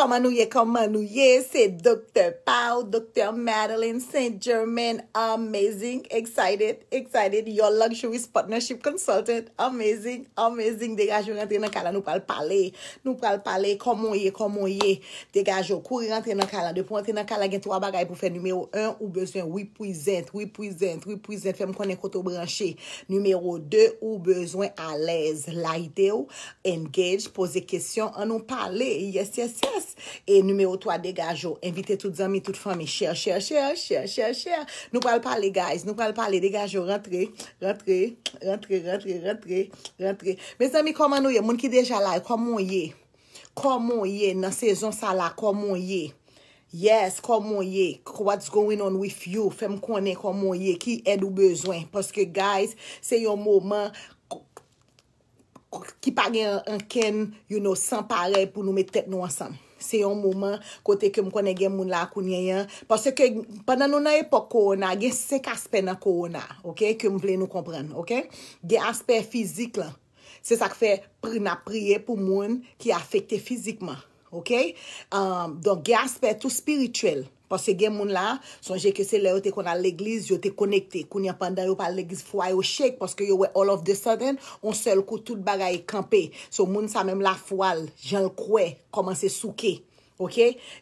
Koman nou ye? Koman nou ye? Se Dr. Pau, Dr. Madeline St. Germain. Amazing. Excited. Excited. Your Luxurious Partnership Consultant. Amazing. Amazing. Dega, joun rentre nan kala. Nou pral pale. Nou pral pale. Koman ye? Koman ye? Dega, joun kou rentre nan kala. Depo rentre nan kala gen 3 bagay pou fe. Numero 1, ou bezwen. We present. We present. We present. Fem konen koto branche. Numero 2, ou bezwen. A lez. La ide ou? Engage. Pose kestyon. An nou pale. Yes, yes, yes. E numero 3, degajo, invite tout zami, tout fami, share, share, share, share, share, share Nou pal pale guys, nou pal pale, degajo, rentre, rentre, rentre, rentre, rentre Mes zami, koman nou ye, moun ki deja la, koman ye, koman ye, nan sezon sa la, koman ye Yes, koman ye, what's going on with you, fem konen koman ye, ki ed ou bezwen Poske guys, se yon mouman, ki pagen anken, you know, san pare pou nou metek nou ansan Se yon mouman, kote kem konen gen moun la akounyeyan. Pase ke, pandan nou nan epok korona, gen sek aspe nan korona, ok, kem vle nou kompran, ok. Gen aspe fizik lan. Se sak fe, prina priye pou moun ki afekte fizikman, ok. Um, Donk gen aspe tout spirituel. Paske gen moun la, sonje ke se le yo te konan l'eglis, yo te konekte. Kounen pandan yo pa l'eglis, fwa yo shake. Paske yo we all of the sudden, on sel kout tout bagay e kampe. So moun sa menm la fwal, jen kwe, komanse souke. Ok?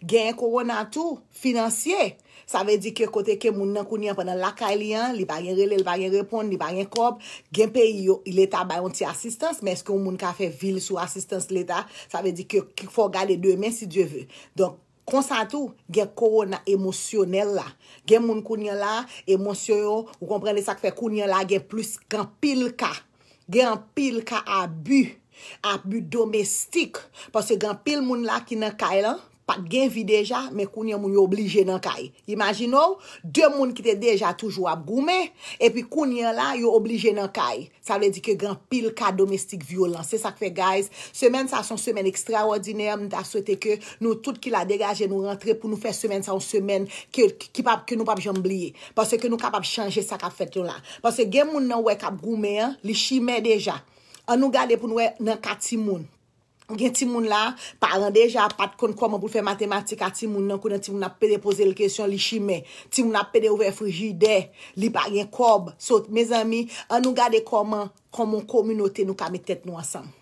Gen yon koron an tou, finansye. Sa ve di ke kote ke moun nan kounen pandan laka elian, li bagen rele, li bagen repon, li bagen kob. Gen pe yo, il eta bayon ti asistans, men eske yon moun ka fe vil sou asistans l'eta. Sa ve di ke kifo gade dwe men si dwe ve. Donk. konsantou gen korona emosyonel la. Gen moun kounyen la, emosyon yo, ou komprende sak fe kounyen la, gen plus gen pil ka, gen pil ka abu, abu domestik, pase gen pil moun la ki nan kailan, pa genvi deja, men kounyen moun yo oblije nan kay. Imaginou, de moun ki te deja toujou ap goume, epi kounyen la yo oblije nan kay. Sa vle di ke gen pil ka domestik violans. Se sak fe guys, semen sa son semen ekstraordine, amnita sou te ke nou tout ki la degaje, nou rentre pou nou fe semen sa, ou semen ki nou pap jambliye. Pase ke nou kapap chanje sa kap fet yon la. Pase gen moun nan wek ap goume, li chime deja. An nou gade pou nou wek nan kati moun. Gen timoun la, paran deja pat kon koman pou fè matematika timoun nan kounen timoun ap pede pose lè kèsyon li chimè. Timoun ap pede ouve frijide, li bagen kob. Sot, mè zami, an nou gade koman kon moun kominote nou ka mè tèt nou asan.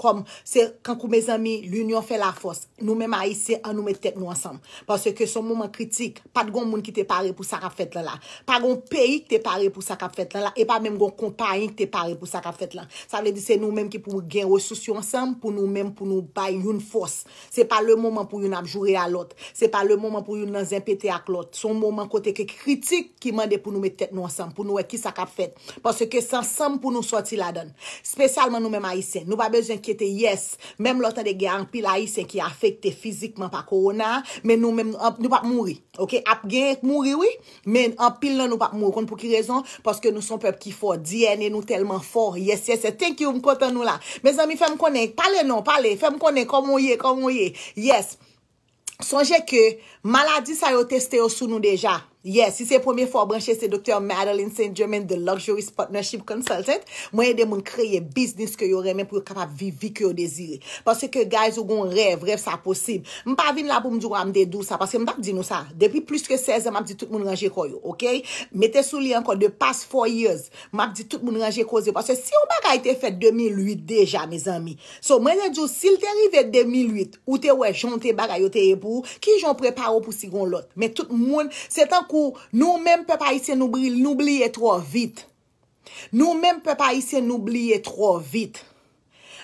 kom, se, kan kou me zami, l'union fe la fos, nou men ma yise an nou met tek nou ansam, parce ke son mouman kritik, pat goun moun ki te pare pou sakap fet la la, pat goun peyi ki te pare pou sakap fet la la, e pa men goun kompanyen ki te pare pou sakap fet la, sa vle di se nou men ki pou gen wè souci ansam, pou nou men pou nou bay youn fos, se pa le mouman pou youn apjoure alot, se pa le mouman pou youn nan zempete ak lot, son mouman kote ke kritik ki mande pou nou met tek nou ansam, pou nou wè ki sakap fet parce ke san sam pou nou soti la don spesyalman nou men ma yise Yes, mèm lòta de gen an pil a yi se ki a fèkte fizikman pa korona, mèm nou mèm nou pa mouri. Ok, ap gen mouri, oui, mèm an pil nan nou pa mouri. Kon pou ki rezon? Poske nou son pep ki fòr. Dien e nou telman fòr. Yes, yes, yes. Thank you mkota nou la. Mèz ami, fèm konen. Pale non, pale. Fèm konen, kon mou ye, kon mou ye. Yes. Sonje ke, maladi sa yo testè yo sou nou deja. Yes, si se pwemye fwa branche se doktor Madeline St. Germain, the Luxury Partnership Consultant, mwenye de mwen kreye business ke yo remen pou yo kapap vivi ke yo dezire. Pwese ke guys yo gwen rev, rev sa posib. Mpa vim la pou ah, mdi gwa mde dou sa, pwese mbak di nou sa. Depi plus ke 16, mwap di tout mwen ranje ko yo, ok? Mwen te souli ankon, de past 4 years, mwap di tout mwen ranje ko yo, pwese si yo baga ite fet 2008 deja, mwenye di yo, sil te rive 2008, ou te wej, jonte baga yo te e pou, ki jon preparo pou si gwen lot? Mwen tout mwen, se nou mèm pe pa isè noubliye tro vit. Nou mèm pe pa isè noubliye tro vit.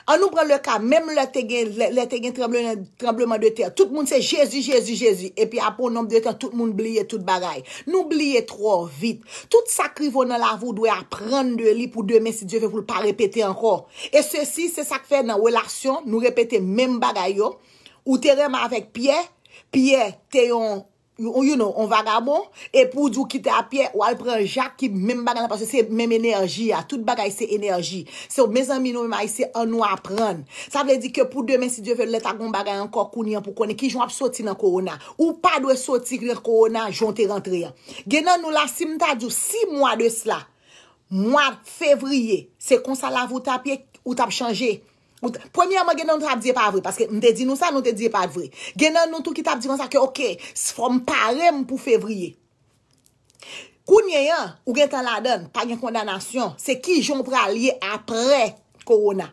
An nou pre le ka, mèm le te gen trembleman de ter, tout moun se jezi, jezi, jezi, epi apon nom de ter, tout moun oubliye tout bagay. Nou oubliye tro vit. Tout sakrivo nan la vo dwe apren de li pou demen si dieve pou l pa repete anko. E se si, se sak fe nan wè larsyon, nou repete mèm bagay yo, ou terèm avèk piè, piè, teyon, You know, on vaga bon, e pou djou ki te apye, ou al pren jak ki mem bagay nan pa se se mem enerji ya. Tout bagay se enerji. Se ou me zanmi nou me mai se an nou apren. Sa vle di ke pou demen si djou vele leta goun bagay an kokoun yan pou konen ki joun ap soti nan korona. Ou pa dwe soti kler korona, joun te rentre yan. Genan nou la simta djou si mwa de sla. Mwa fevriye, se konsa la vout apye, ou tap chanje. Premye ama genan nou tap diye pa vre Paske mte di nou sa nou te diye pa vre Genan nou tou ki tap diyon sa ke ok S'form parem pou fevriye Kou nye yon Ou gen tan la don Pag yon kondanasyon Se ki jon pralye apre korona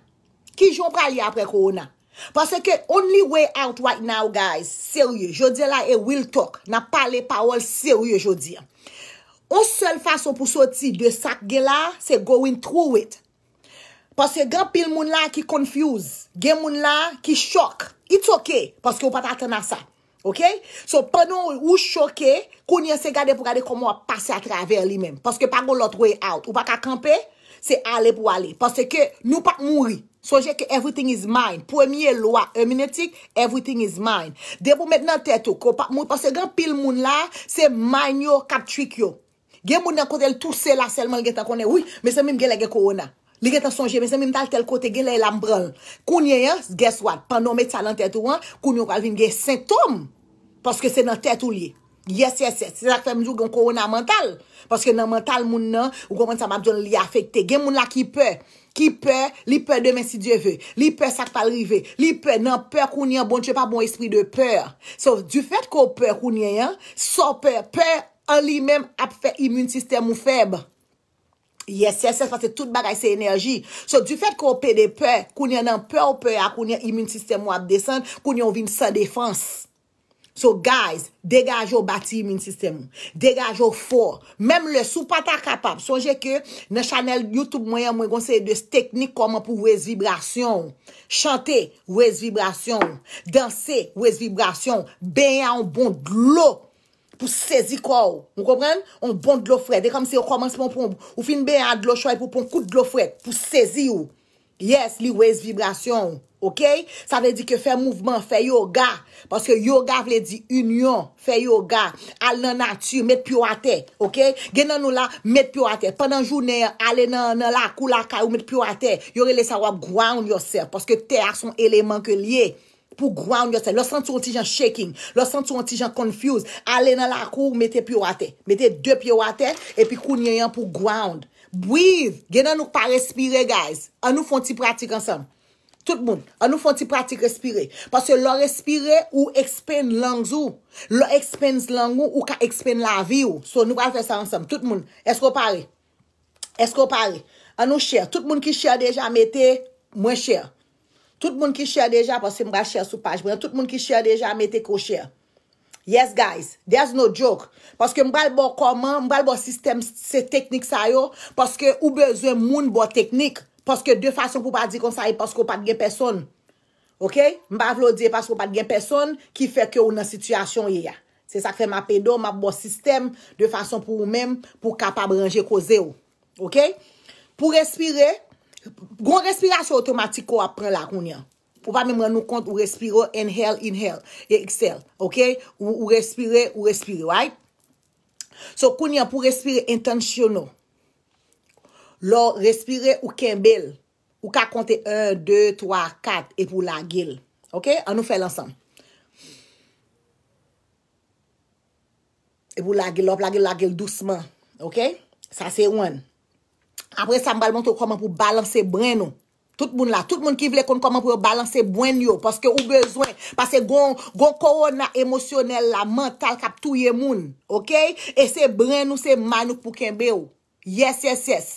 Ki jon pralye apre korona Paske only way out right now guys Serye, jodi la e will talk Na pale pawol serye jodi O sel fason pou soti De sak gen la Se going through it Pas se gen pil moun la ki konfuse, gen moun la ki chok, it's ok, paske ou pa ta tena sa, ok? So penon ou chok e, konye se gade pou gade kon mou a pase a traver li men, paske pa goun lot way out. Ou pa ka kampe, se ale pou ale, paske ke nou pa mouri, soje ke everything is mine, premye lwa, eminetic, everything is mine. De pou men nan tetou, kon pa mouri, paske gen pil moun la, se man yo, kap trik yo. Gen moun la kouz el tou se la selman gen ta konen, ouy, me se mim gen la gen korona. Li gen tan sonje, men se mi mtal tel kote gen le lambran. Koun ye yon, guess what? Pan non met sa nan tèt ou an, koun yon kalvin gen sintom. Paske se nan tèt ou li. Yes, yes, yes. Se tak fèm djou gen korona mental. Paske nan mental moun nan, ou kon man sa mabjoun li afekte. Gen moun la ki pè. Ki pè, li pè demen si Djevè. Li pè sak palrive. Li pè nan pè koun yon bon, chè pa bon esprit de pè. So, du fèt ko pè koun yon, so pè, pè an li men ap fè immune sistem ou febè. Yes, yes, yes, parce que tout le bagage c'est énergie. So, du fait qu'on paie des peurs, qu'on y en a un peur, on paie à qu'on y a immune system ou à descendre, qu'on y a un vin sans défense. So, guys, dégagez au bâti immune system. Dégagez-vous fort. Même le soupat a kapab. Songez que, na chanel YouTube, mwen y a mwen gonsey de technique koman pou wèz vibrasyon. Chante, wèz vibrasyon. Dansé, wèz vibrasyon. Ben y a un bon glop. pou sezi kwa ou. Ou komprende? Ou bonde glou fred. E komse yo komanseman pou ou finbe a glou choy pou pou koute glou fred. Pou sezi ou. Yes, li wez vibrasyon ou. Ok? Sa vle di ke fe mouvman, fe yoga. Paske yoga vle di union. Fe yoga. Al nan naty, met piwate. Ok? Gen nan nou la, met piwate. Pendan jounen, alen nan la, kou la ka ou met piwate. Yore le sa wak ground yo se. Paske te ak son eleman ke liye. pou ground yote. Lo sant sou an ti jan shaking. Lo sant sou an ti jan confuse. Ale nan la kou, mette pyewate. Mette dè pyewate, epi kou nyanyan pou ground. Breathe. Genan nou pa respire, guys. An nou fon ti pratik ansam. Tout moun. An nou fon ti pratik respire. Paske lo respire ou ekspen langz ou. Lo ekspen langz ou, ou ka ekspen la vi ou. So nou pa fè sa ansam. Tout moun. Esko pare? Esko pare? An nou share? Tout moun ki share deja, mette mwen share. tout moun ki chèr deja, pou se mga chèr sou page, tout moun ki chèr deja, mette kou chèr. Yes guys, there's no joke, pou se mga l bo koman, mga l bo sistem, se teknik sa yo, pou se ou bezè moun bo teknik, pou se de fason pou pa di kon sa yi, pou se ko pat gen person. Ok? Mba vlo di, pou se ko pat gen person, ki fè ke ou nan situasyon yi ya. Se sa kfe mga pedo, mga bo sistem, de fason pou ou men, pou kapab ranje kou zè ou. Ok? Pou respire, mwen, Gon respirasyon otomatiko apren la koun yan. Ou pa mèmran nou kont ou respiro inhale, inhale, exhale. Ou respire, ou respire. So koun yan pou respire intansyonon. Lo respire ou kembèl. Ou ka kontè 1, 2, 3, 4, epou lagèl. Ok? An nou fè lansan. Epou lagèl, op lagèl, lagèl, douceman. Ok? Sa se ouan. apre sa mbal moun tou koman pou balanse bren nou. Tout moun la. Tout moun ki vle kon koman pou yo balanse bwen yo. Paske ou bezwen. Paske gon korona emosyonel la mental kap tou ye moun. Ok? E se bren nou se manou pou kenbe yo. Yes, yes, yes.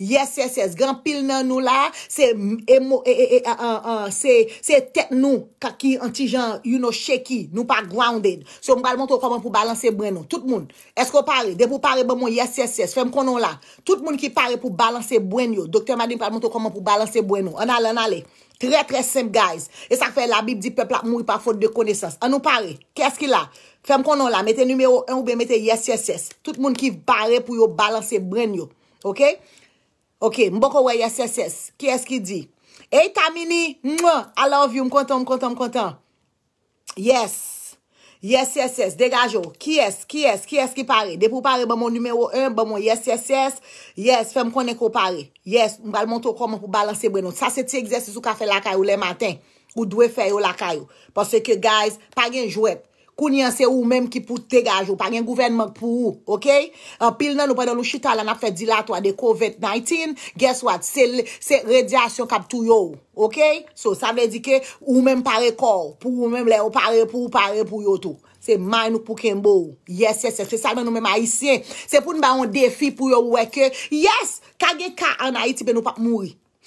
Yes, yes, yes. Gran pil nan nou la, se e, e, e, tek nou kaki anti jan, you know, shakey, nou pa grounded. Se mwen pal mwonto koman pou balanse bwen nou. Tout moun, esko pare? De pou pare ban mwen yes, yes, yes. Fem konon la. Tout moun ki pare pou balanse bwen nou. Dokter Madi mwen pal mwonto koman pou balanse bwen nou. An ale, an ale. Tre tre sem guys. E sa fe la bib di pepla mwi pa fote de konesans. An nou pare? Kes ki la? Fem konon la. Mete numero 1 ou be mete yes, yes, yes. Tout moun ki pare pou yo balanse bwen nou. Ok? Ok, mboko wè yes, yes, yes. Ki es ki di? Eita mini, mwen, I love you, mkwantan, mkwantan, mkwantan. Yes, yes, yes, yes. Dega jo, ki es, ki es, ki es ki pare? Depo pare, bè mwen numero 1, bè mwen yes, yes, yes. Yes, fè m konen ko pare. Yes, mbal monto koman pou balanse bwenon. Sa se ti egzese sou ka fè lakayou lè maten, ou dwe fè yo lakayou. Pase ke guys, pagyen jwep. Koun yon se ou menm ki pou tegaj ou, pa gen gouvenman pou ou, ok? An pil nan nou pa do lou chitalan ap fet dilatwa de COVID-19, guess what? Se rejasyon kap tou yo ou, ok? So sa vle di ke ou menm pare kor, pou ou menm le ou pare pou ou pare pou yo tou. Se may nou pou kenbo ou, yes, yes, yes, se sa menm nou menm a isye. Se pou nou ba yon defi pou yo ou weke, yes, kage ka an a iti be nou pa mouri.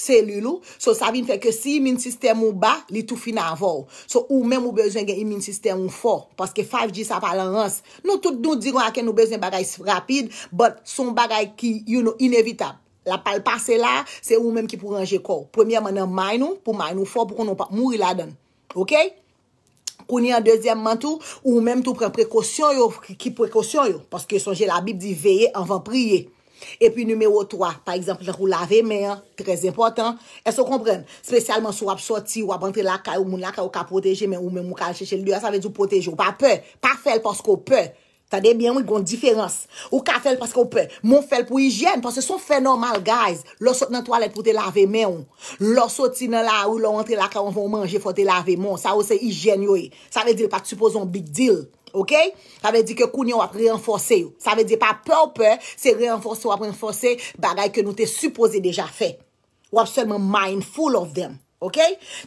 Se lulu, so sa vin feke si imin sistem ou ba, li tou fina avou. So ou men mou bezwen gen imin sistem ou fo, paske 5G sa palan rans. Nou tout nou diron aken nou bezwen bagay rapide, but son bagay ki, you know, inevitable. La palpase la, se ou men ki pou range kou. Premier men nan main nou, pou main nou fo pou konon pa mou iladen. Ok? Kouni an deuxième mentou, ou men tout pren prekosyon yo, ki prekosyon yo, paske sonje la bib di veye anvan priye. E pi numero 3, par exemple, lak ou lave men, kres important, e so kompren, spesyalman sou ap soti ou ap antre laka ou moun laka ou ka poteje men ou men moun kalcheche lua, sa ve di ou poteje ou pa pe, pa fel posko pe, ta de mien ou yon kon diferans, ou ka fel posko pe, moun fel pou hijen, pos se son fenomal guys, lò sot nan toalet pou te lave men ou, lò soti nan la ou lò antre laka ou moun manje pou te lave men ou, sa ou se hijen yoy, sa ve di ou pak suposon big deal. Ok, sa ve di ke kounyon wap renfose yo Sa ve di pa pe ou pe se renfose wap renfose bagay ke nou te suppose deja fe Wap selman mindful of them Ok,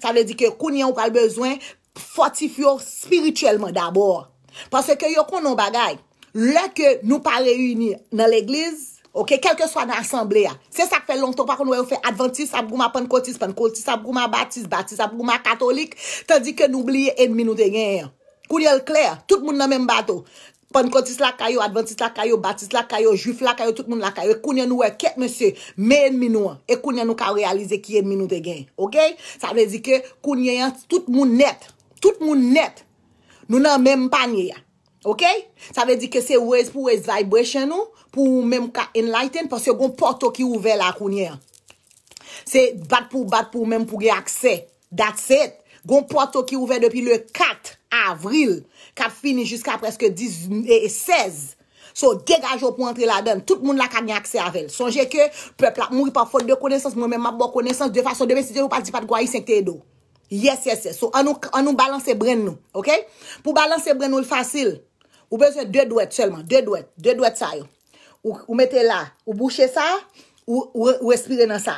sa ve di ke kounyon wap al bezwen fortifyo spirituelman dabor Pase ke yo konon bagay Le ke nou pa reuni nan l'egliz Ok, kelke swa nan asemble ya Se sa ke fe lonton pa konon wè ou fe Adventist, Abgrouma, Pankotist, Pankotist, Abgrouma, Baptiste, Baptiste, Abgrouma, Katolik Tandik ke nou bliye enmi nou te gen ya Kounye l-kler, tout moun nan men batou. Pan kontis lakayou, adventis lakayou, batis lakayou, juf lakayou, tout moun lakayou. E kounye nou e eh, ket mese, men minou an. E kounye nou ka realize kiye minou de gen. Ok? Sa ve di ke kounye an, tout moun net. Tout moun net. Nou nan men panye an. Ok? Sa ve di ke se wez pou wez vibration nou, pou moun men ka enlighten. Po se goun porto ki ouve la kounye an. Se bat pou bat pou moun men pou ge akse. That's it. Gon porto ki ouve depi le kat. avril, kat fini jiska preske 16, so degajo pou antre la den, tout moun la kat nyakse avel, sonje ke, pepl la mouri pa fote de konesans, moun men map bo konesans, de fason de beside, ou pati pati kwa yi senter do, yes, yes, yes, so an nou balanse bren nou, ok, pou balanse bren nou l'fasil, ou besen 2 dwet selman, 2 dwet, 2 dwet sayo, ou mette la, ou boucher sa, ou respire nan sa,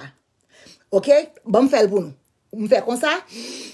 ok, ba bon, m fèl pou nou, ou m fèl kon sa, m fèl kon sa,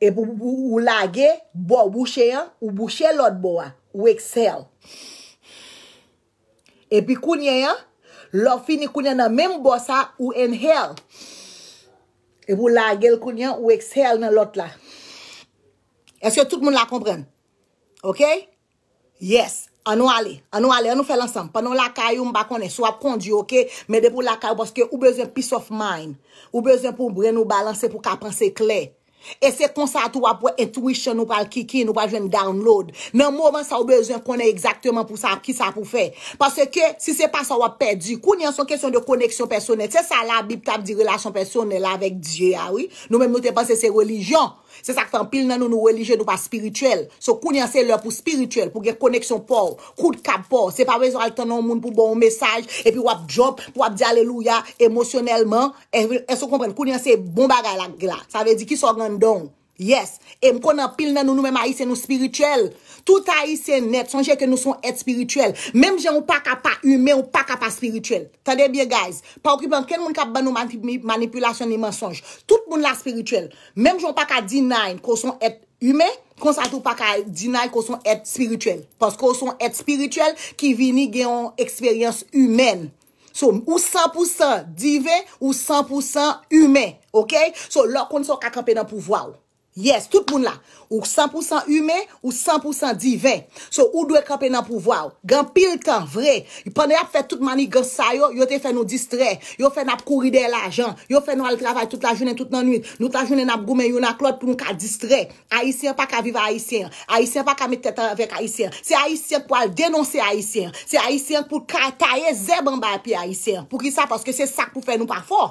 E pou ou lage, bo bouche yon, ou bouche lot bowa, ou eksel. E pi kounye yon, lo finik kounye nan menm bosa, ou enhel. E pou lage l kounye, ou eksel nan lot la. Eske tout moun la kompren? Ok? Yes, anou ale, anou ale, anou fel ansam. Panon laka yon mba konen, swap kondi, ok? Me depo laka yon, boske ou bezen peace of mind. Ou bezen pou mbren ou balanse pou kapanse kler. E se konsa tou wap wè intuition nou pal kiki, nou pal jwen download, nan mouman sa wè bezè konè exaktèman pou sa ki sa pou fè. Pase ke, si se pa sa wè pè, di kou ni an son kesyon de koneksyon personel, se sa la bip tap di relasyon personel la vek diye, awi, ah nou men nou te panse se relijyon. Se sak tan pil nan nou nou religye nou pa spirituel. So kounyan se lò pou spirituel. Pou gen koneksyon pou ou. Koud kab pou ou. Se pa wè zon al tenon moun pou bon mèsaj. E pi wap jop. Pou wap di aleluya. Emosyonelman. E se kompren. Kounyan se bon bagay la glak. Sa vè di ki so gan donk. Yes, e m kon nan pil nan nou nou men ma isen nou spirituel. Tout a isen net, sonje ke nou son et spirituel. Mem jen ou pa kapa hume ou pa kapa spirituel. Tade biye guys, pa okipan ken moun kap ban nou manipulasyon ni mensonj. Tout moun la spirituel. Mem jen ou pa kapa denyn kouson et hume, konsa tou pa kapa denyn kouson et spirituel. Pans kouson et spirituel ki vini gen yon eksperyans humen. Sou ou 100% dive ou 100% hume. Ok, sou lò kon sou kakape nan pouvoi ou. Yes, tout moun la, ou 100% humen, ou 100% divin. So, ou dwe kapen nan pouvwa ou? Gan pil tan, vre. Yon pwene ap fè tout mani gansay yo, yon te fè nou distre. Yon fè nan pou kouride l'ajan. Yon fè nou al travay tout la jounen, tout nan nuit. Nout la jounen nan pou goumen, yon nan klot pou nou ka distre. Aisyen pa ka vive Aisyen. Aisyen pa ka me tete avèk Aisyen. Se Aisyen pou al denonse Aisyen. Se Aisyen pou kataye zeb an bay api Aisyen. Pou ki sa, poske se sak pou fè nou pa fò.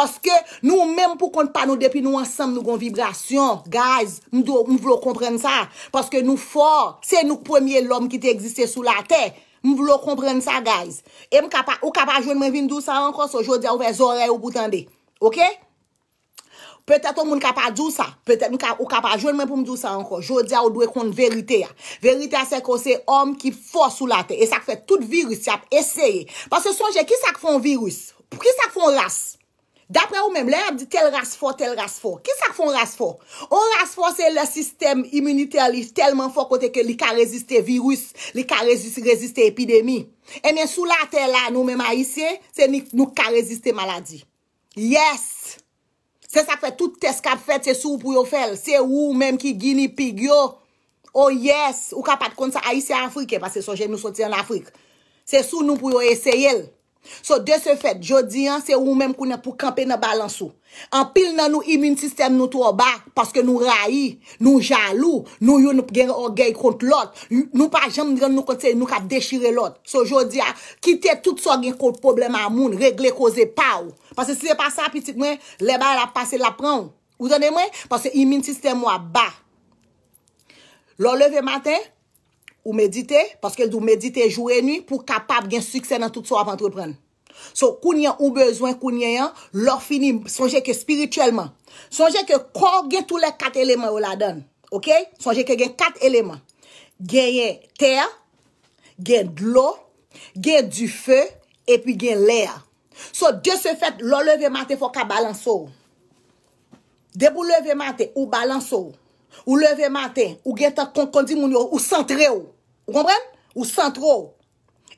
Paske nou men pou kont panou depi nou ansam nou gon vibrasyon. Guys, nou vlo kompren sa. Paske nou for, se nou premye lom ki te egziste sou la te, nou vlo kompren sa guys. E m kapa, ou kapa joun men vin dousa anko, so jodi a ouve zore ou boutande. Ok? Petet ou m moun kapa dousa, ou kapa joun men pou m dousa anko, jodi a ou dwe kont verite a. Verite a se kon se om ki for sou la te. E sak fe tout virus, si ap eseye. Paske sonje, ki sak fon virus? Ki sak fon rase? Dapre ou men, lè ap di tel ras fò, tel ras fò. Ki sa fon ras fò? Ou ras fò se le sistem imunitè li telman fò kote ke li ka reziste virus, li ka reziste epidemi. E men sou la tel la nou men ma isye, se ni nou ka reziste maladi. Yes! Se sa fè tout tes kap fèt, se sou pou yo fèl. Se ou men ki gini pigyo. Ou oh, yes! Ou kapat kont sa a isye Afrike, se sou nou pou yo eseyèl. So de se fèt, jodi an, se ou mèm kounè pou kampe nan balansou. An pil nan nou imin sistem nou tou ou ba, paske nou rayi, nou jalou, nou yon nou genye ou genye kont lòt, nou pa jem genye nou kont se, nou ka dechire lòt. So jodi an, kite tout so genye kont problem a moun, regle koze pa ou. Paske si se pa sa apitik mwen, leba la pase la pran ou. Ou zanè mwen? Paske imin sistem ou a ba. Lò leve matin, Ou medite, parce qu'elle d'ou medite jour et nuit, pou kapap gen suksè nan tout soap entrepren. So, koun yon ou bezwen, koun yon yon, lò fini, sonje ke spirituellement. Sonje ke kor gen tout le kat eleman ou la don. Ok? Sonje ke gen kat eleman. Gen yon ter, gen lò, gen du fè, epi gen lè. So, de se fèt, lò leveman te fò ka balanso. De pou leveman te ou balanso ou. Ou leve mate, ou geta kondi moun yo, ou sentre yo Ou kompren? Ou sentro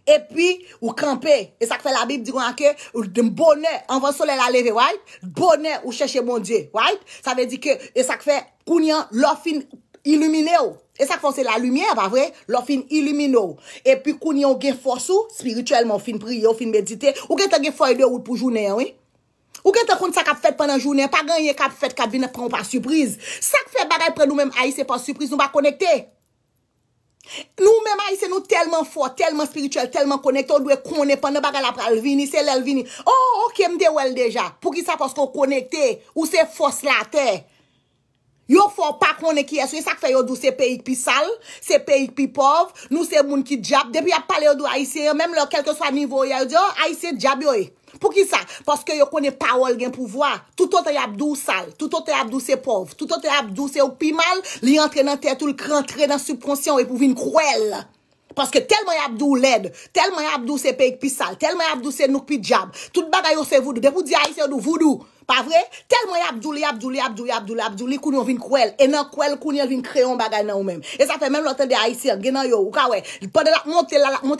E pi, ou kampe, e sak fe la bib di rwa anke Ou dem bone, anvan sole la leve, waj Bone ou cheche moun die, waj Sa ve di ke, e sak fe, kounyon lo fin ilumine yo E sak fonse la lumye, wavre, lo fin ilumine yo E pi kounyon ge fosou, spirituel moun fin priyo, fin medite Ou geta ge foy de ou pou jounen, waj Ou gen te kon sa kap fet pwennan jounen, pa gan ye kap fet kap vin, ne pran w pa suprise. Sak fet bagay pre nou menm aise, pa suprise, nou ba konekte. Nou menm aise nou telman fò, telman spirituel, telman konekte, ou dwe konen pwennan bagay la pral vini, se lèl vini. Ou, ou ke mde wel deja, pou ki sa pos kon konekte, ou se fòs la tey. Yo fò pa konè ki eswe sak fè yo dò se pe yik pi sal, se pe yik pi pov, nou se moun ki djab. Depi ap pale yo dò aise, mèm lò kelke swa nivou yal dò, oh, aise djab yo e. Pou ki sa? Paske yo konè pa wol gen pou vwa. Toutote yap dò sal, toutote yap dò se pov, toutote yap dò se ouk pi mal, li antre nan tè, toutok rentre nan subpronsyon e pou vin kouèl. Paske telman yap dò ou led, telman yap dò se pe yik pi sal, telman yap dò se nouk pi djab. Tout bada yo se voudou, depi ou di aise ou dò voudou. Pa vre? Telman yabdou li, yabdou li, yabdou li, yabdou li, yabdou li, koun yon vin kouel. E nan kouel, koun yon vin kreyon bagay nan ou men. E sa fe men lote de aisyen, genan yo, ou ka we. Pande la, moun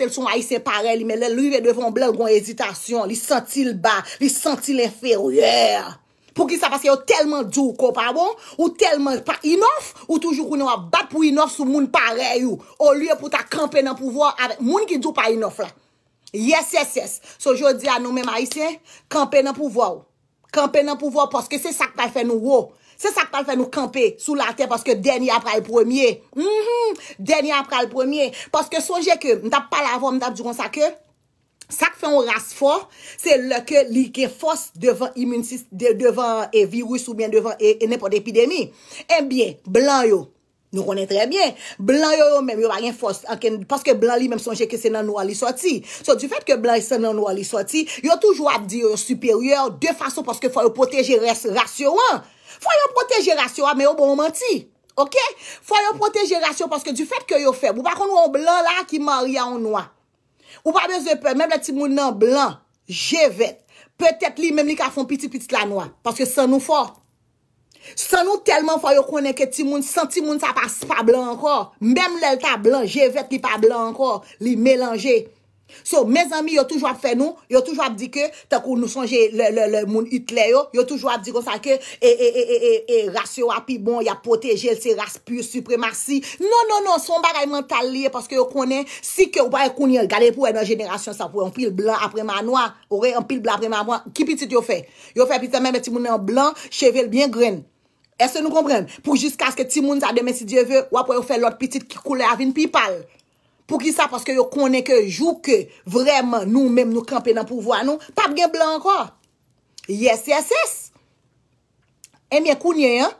tel son aisyen pare li, men le, luy ve devon blan kon ezitasyon. Li senti l ba, li senti l efè ou, yeah! Pou ki sa paske yo telman djou ko, pa bon? Ou telman pa inof, ou toujou koun yon bat pou inof sou moun pare yo. Ou lye pou ta kampe nan pouvo avè. Moun ki djou pa inof la. Yes, yes, yes. Kampen nan pouvo, poske se sak pal fe nou wou. Se sak pal fe nou kampe, sou la te, poske deni apra l premiye. Mjou, mjou, deni apra l premiye. Poske sonje ke, mdap pal avon, mdap djou kon sa ke, sak fe ou rase fwa, se le ke li ke fos, devan immunitis, devan e virus, ou mwen devan, e nepo d'epidemi. E eh bie, blan yo, Nou konen trebyen. Blan yo yo menm yo bagen fos. Ah, paske blan li menm sonje kese nan wali soti. So, du fet ke blan li sonje nan wali soti, yo toujwa ap dire superior de fason paske fwa yo poteje rasyon an. Fwa yo poteje rasyon an, men yo bon manti. Ok? Fwa yo poteje rasyon paske du fet ke yo feb. Ou pa kon nou yon blan la ki man ria yon wali. Ou pa de ze pe, menm la ti moun nan blan, je vet. Petet li menm li ka fon piti piti la wali. Paske son nou fote. San nou telman fa yo konen ke ti moun, san ti moun sa pas pa blan ankor. Mem lel ta blan, je vet li pa blan ankor. Li melange. So, mez ami yo toujwa fe nou, yo toujwa di ke, tenkou nou sonje le moun Hitler yo, yo toujwa di kon sa ke, e, e, e, e, e, e, rasyon api bon, ya poteje lse rasyon pure supremasi. Non, non, non, son bakay mental liye, paske yo konen, si ke ou pa ekouni yon, gale pou enan jenerasyon sa pou, yon e pil blan apreman wan, orè yon pil blan apreman wan, ki pitit yo fe? Yo fe Est se nou kompren? Pouk jiska aske ti moun sa demen si dievè, wap wè yo fè lòt piti kikoule avin pipal. Pouk yisa, paske yo konen ke jouke, vreman nou menm nou kampe nan pouvoan nou, pap gen blan anko. Yes, yes, yes. Emyè eh kounye yon,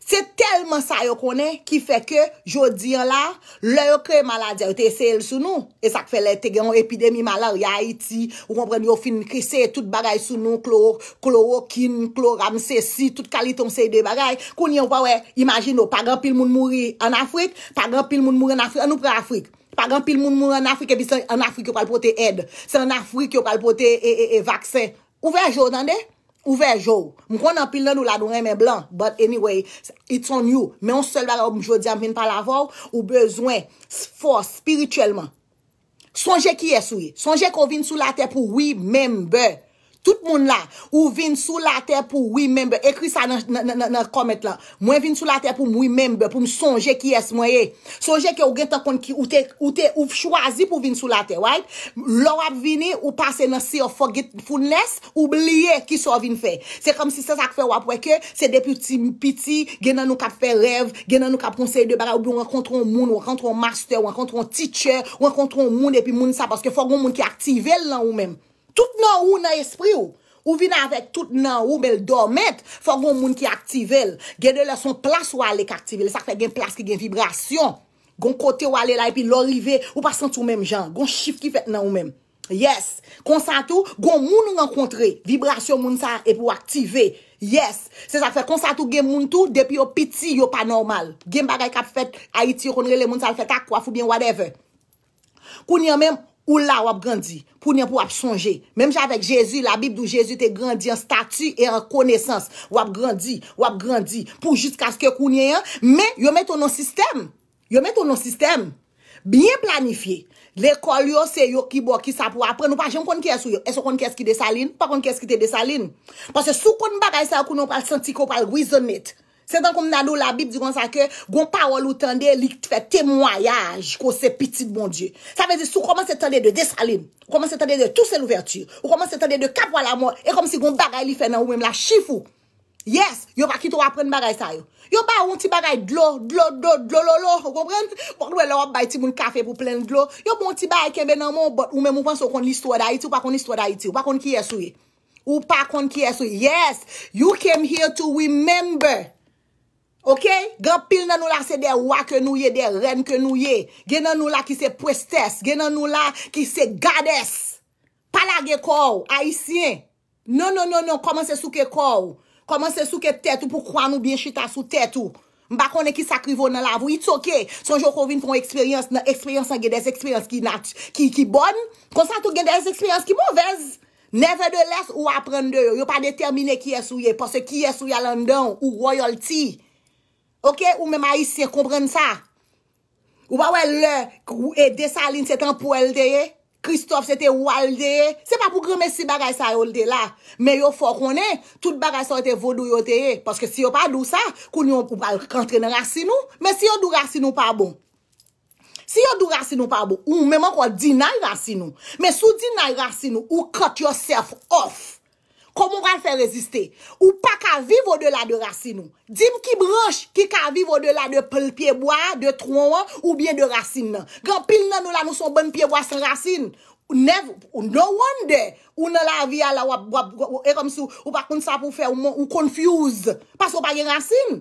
Se telman sa yo konen ki feke, jo diyan la, le yo kre maladya yo te sel sou nou. E sak fele te gen epidemi malaryay iti, ou kompren yo fin kiseye tout bagay sou nou, klorokin, kloramsesi, tout kalitonsi de bagay, kon yon wawè, imagino, pa gran pil moun mouri an Afrik, pa gran pil moun mouri an Afrik, an ou pre Afrik? Pa gran pil moun mouri an Afrik, ebi se an Afrik yo kalpote ed, se an Afrik yo kalpote e, e, e, e, vaksen. Ouve a jodande? Ouve jow. Mwen kon an pil nan ou la donwen men blan. But anyway, it's on you. Men on selle baga ou mwen jow diyan mwen pa la vaw. Ou bezwen. Sfor, spirituelman. Sonje ki yesouye. Sonje kon vin sou la te pou we member. Tout moun la, ou vin sou la te pou wimembe, ekri sa nan komet la, mwen vin sou la te pou mwimembe, pou msonje ki es mwen ye. Sonje ki ou gen ta kon ki ou te ouf chwazi pou vin sou la te, right? Lo wap vini ou pase nan sea of forgetfulness, oubliye ki sou wap vin fe. Se kom si se sak fe wap weke, se depi ou ti piti, genan nou kap fe rev, genan nou kap konsey de baga, oubi ou ankontron moun, ou ankontron master, ou ankontron teacher, ou ankontron moun epi moun sa, paske fok goun moun ki aktive l nan ou menm. Tout nan ou nan espri ou. Ou vina avek tout nan ou bel dormet. Fwa goun moun ki aktivel. Gede le son plas wale ki aktive. Le sak fe gen plas ki gen vibrasyon. Gon kote wale la epi lorive. Ou pa sent ou menm jan. Gon chif ki fet nan ou menm. Yes. Konsan tou. Goun moun ou yon kontre. Vibrasyon moun sa epi waktive. Yes. Se sak fe konsan tou gen moun tou. Depi yo piti yo pa normal. Gen bagay kap fet. Aiti yo konre le moun sa fet. Tak wafu ben wadeve. Koun yon menm. Ou la wap gandhi, pou nye pou wap sonje. Mem javek Jezu, la bibdou Jezu te gandhi an statu e an konesans. Wap gandhi, wap gandhi, pou jiskas ke kounye yon. Men, yon meton nan sistem. Yon meton nan sistem. Bien planifiye. L'ekol yon se yon ki bo ki sa pou apren. Ou pa jen kon kyesou yon. Eso kon kyes ki de salin, pa kon kyes ki te de salin. Pase sou kon bagay sa yon koun yon pal santiko pal wizon nete. Se dan koum nanou la bib di gwan sa ke, gwan pa wou loutande li te fè temwayaj kou se pitit bon die. Sa vezi sou koman se tande de desalim, koman se tande de tout se l'ouverture, koman se tande de kap wala mou, e kom si gwan bagay li fè nan wèm la chifou. Yes, yon pa ki tou apren bagay sa yo. Yon pa yon ti bagay glou, glou, glou, glou, glou, glou, yon konpren, baklou e lop bayti moun kafe pou plen glou, yon pon ti bagay kembe nan moun, ou mè moun panso kon li stwa da iti, ou pa kon li stwa da iti Ok? Grapil nan nou la se de wa ke nou ye, de ren ke nou ye. Gen nan nou la ki se pwestes, gen nan nou la ki se gades. Pala gen kou, aisyen. Non, non, non, non, koman se souke kou. Koman se souke tetou pou kwa nou bie chita sou tetou. Mbakone ki sakrivo nan la avou. It's ok, son jokovine fon eksperyans, nan eksperyans an gen des eksperyans ki nat, ki bon. Konsan tou gen des eksperyans ki mouvez. Nevertheless, ou aprende yo. Yo pa determine ki esou ye, pose ki esou ya landan ou royalti. Ok, ou mèm a isye, kompren sa. Ou ba wè lè, e Desaline se tan pou el deye, Christophe se te wal deye, se pa pou grime si bagay sa yolde la, mè yo fò konè, tout bagay sa wè te vodou yo deye, paske si yo pa dou sa, koun yon pou bal kontre nan rasinou, mè si yo dou rasinou pa bon. Si yo dou rasinou pa bon, ou mèm an kon dinay rasinou, mè sou dinay rasinou, ou cut yourself off. Komonwa fe reziste? O paka viv o delade rasin nou? Dib ki broch ki paka viv o delade Pèl, pèboua, de trouan ou bien de rasin nou? Gan pil nan nou la nou son Boun pèboua san rasin? No wonder O ne la via la wap wap wap wap Ou kon sa pou fe ou confyouz Pas ou pake rasin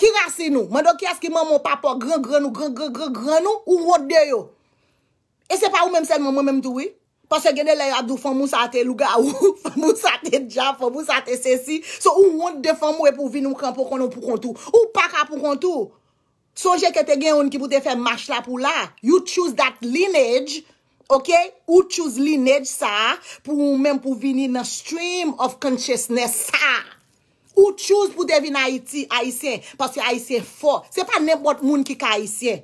Ki rasin nou? Man do ki as ki man mon papa Gren gren ou gren gren gren gren ou Ou wot deyo? E se pa w mèm sel mèm dwi? Pase genè lè yadou fò moun sa te louga ou, fò moun sa te dja, fò moun sa te sesi. So ou moun de fò mou e pou vin nou kampo konon pou kontou. Ou paka pou kontou. Sonje ke te gen yon ki pou de fè mash la pou la. You choose that lineage, ok? Ou choose lineage sa pou moun men pou vin in a stream of consciousness sa. Ou choose pou de vin a iti, a iti. Pase a iti fò. Se pa ne bot moun ki ka iti e.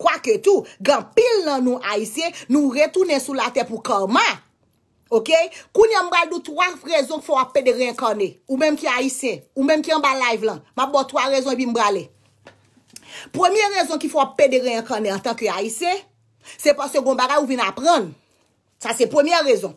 Kwa ke tou, gan pil nan nou aise, nou retounen sou la te pou korma. Ok? Kouni an mbral dou 3 rezon ki fwa ap pe de reinkorne. Ou menm ki aise, ou menm ki an ba live lan. Ma bo 3 rezon bi mbrale. Premier rezon ki fwa ap pe de reinkorne an tanke aise, se pa se gombara ou vina pran. Sa se premier rezon.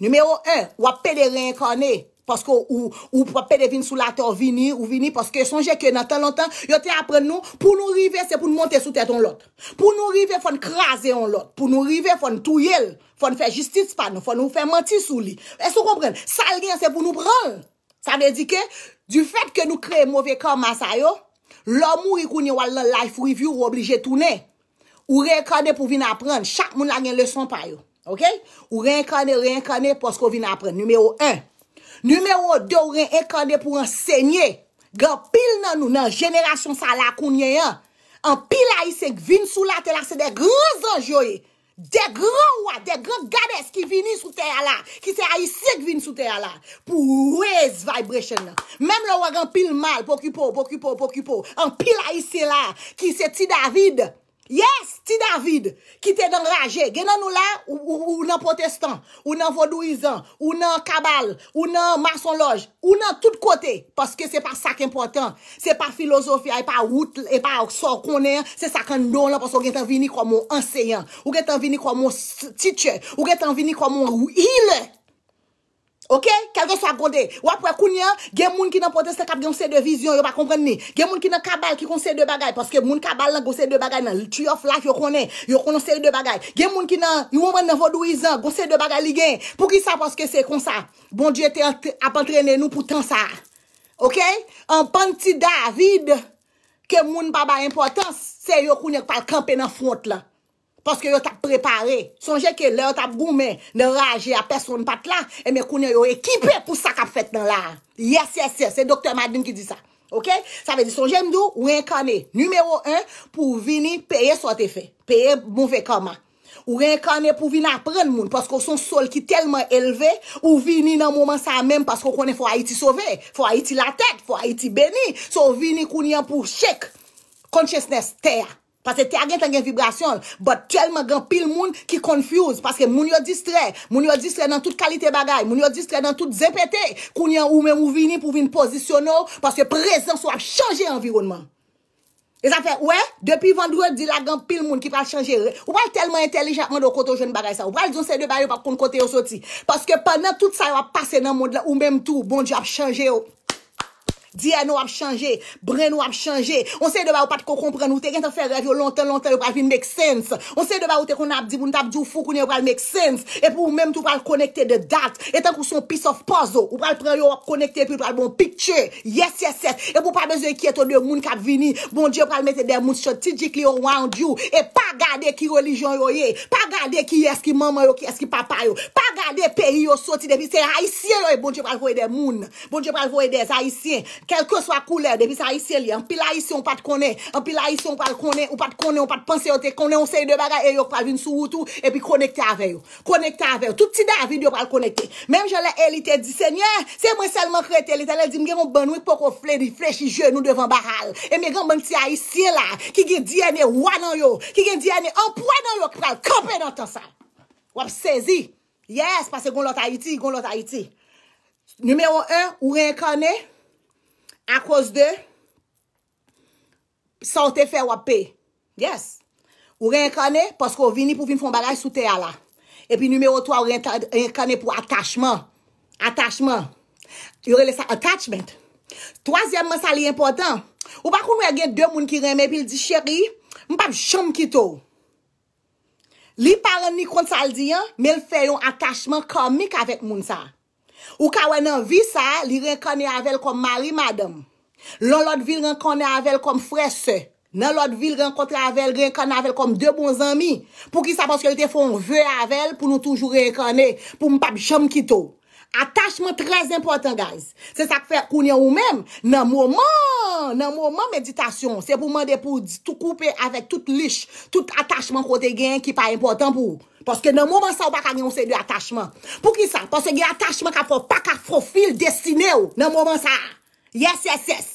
Numero 1, wap pe de reinkorne. Paske ou pe devine sou la te ou vini, ou vini. Paske sonje ke nan tan lantan, yote apren nou. Pou nou rive, se pou nou monte sou tete on lot. Pou nou rive, foun krasen on lot. Pou nou rive, foun touyel. Foun fè justice pan, foun nou fè manti sou li. E sou kompren? Sal gen se pou nou pran. Sa de di ke, du fèt ke nou kreye mouve ka mas a yo, lomou yi kouni wala life review, wou oblije toune. Ou rey kane pou vin apren, chak moun la gen leson pa yo. Ou rey kane, rey kane, paske ou vin apren. Numero 1. Numero de ou ren ekande pou ansegne, gen pil nan nou nan jenerasyon sa la kounye an, an pil a isek vin sou la, telak se de gran zanjoye, de gran wad, de gran gades ki vini sou te ala, ki se a isek vin sou te ala, pou wez vibration nan. Mem lou a gen pil mal, pokipo, pokipo, pokipo, an pil a isek la, ki se ti David, Yes, ti David, ki te dan raje, genan nou la, ou nan protestant, ou nan vodouizan, ou nan kabal, ou nan masonloj, ou nan tout kote, paske se pa sak important, se pa filosofya, e pa outl, e pa so konen, se sak an don la, paske ou gen tan vini kwa moun anseyan, ou gen tan vini kwa moun teacher, ou gen tan vini kwa moun healer. Ou apwe kounye, gen moun ki nan poteste kap gen gose de vizyon, gen moun ki nan kabal ki gose de bagay, paske moun kabal nan gose de bagay nan, tuyo flak yo kone, yo kone gose de bagay, gen moun ki nan yon mwen nevo 12 an, gose de bagay li gen, pou ki sa paske se konsa, bon diye te apantrene nou pou tan sa, ok? An pantida vide, ke moun baba importans, se yo kounye pal kampe nan fonte la. Paske yo tap prepare, sonje ke le yo tap goumen, ne rage a peson pat la, e me kounen yo ekipe pou sa kap fet nan la. Yes, yes, yes, se Dokter Madin ki di sa. Ok, sa ve di sonje mdou, ou renkane, numero 1, pou vini peye sote fe, peye moun fe kama. Ou renkane pou vini apren moun, paske son sol ki telman elve, ou vini nan mouman sa men, paske konen fwa iti sove, fwa iti la tek, fwa iti beni, son vini kounen pou shake consciousness teya. Pase te agen ten gen vibrasyon, bat telman gen pil moun ki konfuse. Pase moun yo distre, moun yo distre nan tout kalite bagay, moun yo distre nan tout zepete, kou ni an ou men ou vini pou vin posisyon nou, paske prezenso ap chanje environman. E zafen, wè, depi vendre, di la gen pil moun ki pral chanje, wèl telman entelejant moun do koto joun bagay sa, wèl zon se de bagay wap kon kote yo soti. Pase ke panen tout sa yo ap pase nan moun la ou men mtou, bon di ap chanje yo. Oh. Diye nou ap chanje, bre nou ap chanje. On sey deba ou pati ko kompren ou te gen te fe rev yo lontan lontan yo pral fin make sense. On sey deba ou te kon ap di bon tap di ou fukoun yo pral make sense. E pou mèm tou pral konekte de dat. E tankou son piece of puzzle, ou pral pran yo wap konekte pi pral bon piktche. Yes, yes, yes. E pou pral bezye ki eto de moun kap vini, bon diyo pral mette de moun sotidjik li yo wang diyo. E pa gade ki religion yo ye, pa gade ki yes ki maman yo, ki yes ki papa yo. Pa gade peyi yo soti de pi, sey haisyen yo e bon diyo pral foye de m Kelke swa koule, depi sa yi seli. Anpila yi se yon pat konen. Anpila yi se yon pat konen. Ou pat konen, ou pat pansyote. Konen, ou se yon debaga, e yon pavine sou ou tou. E pi konekte aveyo. Konekte aveyo. Touti da avide yon pat konekte. Mem jale elite disenye. Se mwen selman krete, elite ale di mgen mwen banwe poko fle, di fle chi jenou devan bahal. E mwen mwen mwen ti a yi seli. Ki gen diene wadanyo. Ki gen diene ampwadanyo. Kral, kope nan tan sa. Wap sezi. Yes, pase gon lota Akos de, sante fe wap pe. Yes. Ou re inkane, pasko vini pou vini fon balay sou te ala. E pi numero 3, ou re inkane pou atachman. Atachman. Yore le sa attachment. Toasyemman sa li important, ou pa kon wè gen de moun ki reme, pi li di cheri, mpa vjom kito. Li paran ni kont sa l diyan, me l fè yon atachman komik avek moun sa. Ou ka wè nan vi sa, li renkane avel kom mari madame. Nan lot vil renkane avel kom fresse. Nan lot vil renkote avel, renkane avel kom de bon zami. Pou ki sa paske li te fon ve avel pou nou toujou renkane pou mpap chom kito. Atachman trez important, guys. Se sa kwenye ou men, nan mouman, nan mouman meditasyon, se pou mende pou tou koupe avèk tout lich, tout atachman kote gen ki pa important pou ou. Paske nan mouman sa ou pa kanyon se de atachman. Pou ki sa? Paske gen atachman ka fò pa ka fò fil desine ou nan mouman sa. Yes, yes, yes.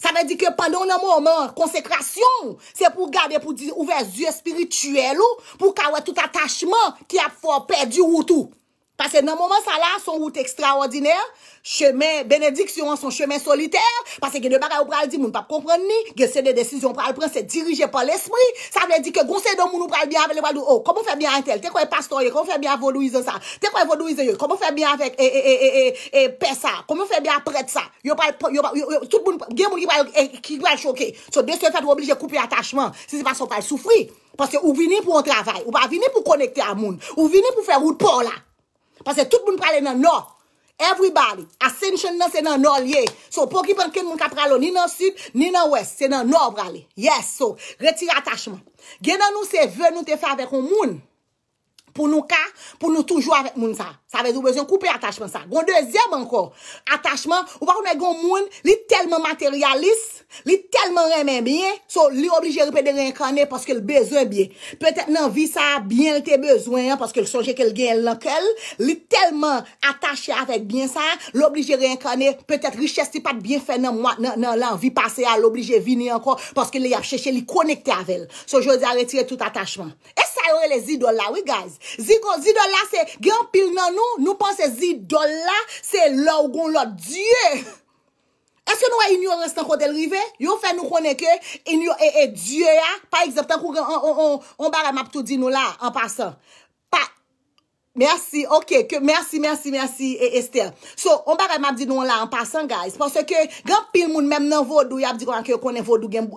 Sa mè di ke pandon nan mouman konsekrasyon, se pou gade pou di ouve zye spirituel ou, pou kawè tout atachman ki ap fò pedi ou tout. Pase nan mouman sa la, son route ekstraordinaire, chemen, benediksyon, son chemen soliter, pase gen de bagay ou pral di, moun pap komprende ni, gen se de desisyon pral pren, se dirije pa l'esprit, sa mwen di ke gonsen don moun ou pral bia avale wadou, oh, komon fe bia entel, te kwen pastoye, komon fe bia vodouize sa, te kwen vodouize yo, komon fe bia avek, e, e, e, e, e, e, pe sa, komon fe bia prete sa, yon pal, yon pal, yon pal, tout moun, gen moun yon pal, ki eh, yon pal choké, so de se fat ou oblije koupi at Pase tout moun prale nan nor. Everybody. Ascension nan non, se nan nor liye. So poki pan ken moun kap pralo ni nan sud, ni nan west. Se nan nor prale. Yes. So retira atachman. Genan nou se ve nou te fa avek moun. Pou nou ka, pou nou toujwa avek moun sa. Sa vez ou bezon koupey atachman sa. Gon deuxième anko, atachman, ou bako nou e gon moun, li telman materialis, li telman remen biye, so li oblije repede reinkane paske l bezon biye. Petet nan vi sa, biyen l te bezoyan paske l sonje ke l gen l lankel, li telman atache avek biye sa, l oblije reinkane, petet richeste pat biye fe nan mwa, nan lan vi pase, al oblije vini anko, paske li apcheche, li konekte avel. So jodi a retire tout atachman. E sa yonre le zidola, oui guys? Zidola se, gen pil nan, Nou, nou panse zidol la, se lou goun la. Dye! Eske nou a inyo en restan kote lrive? Yo fè nou konen ke inyo e e dye ya? Pa ekseptan kou gen on barre euh, map tout di nou la an pasan. Pa! Mersi, ok, mersi, mersi, mersi, estel. So, on barre map di nou la an pasan, guys. Pense ke gen pil moun men nan vodou yap di konen vodou gen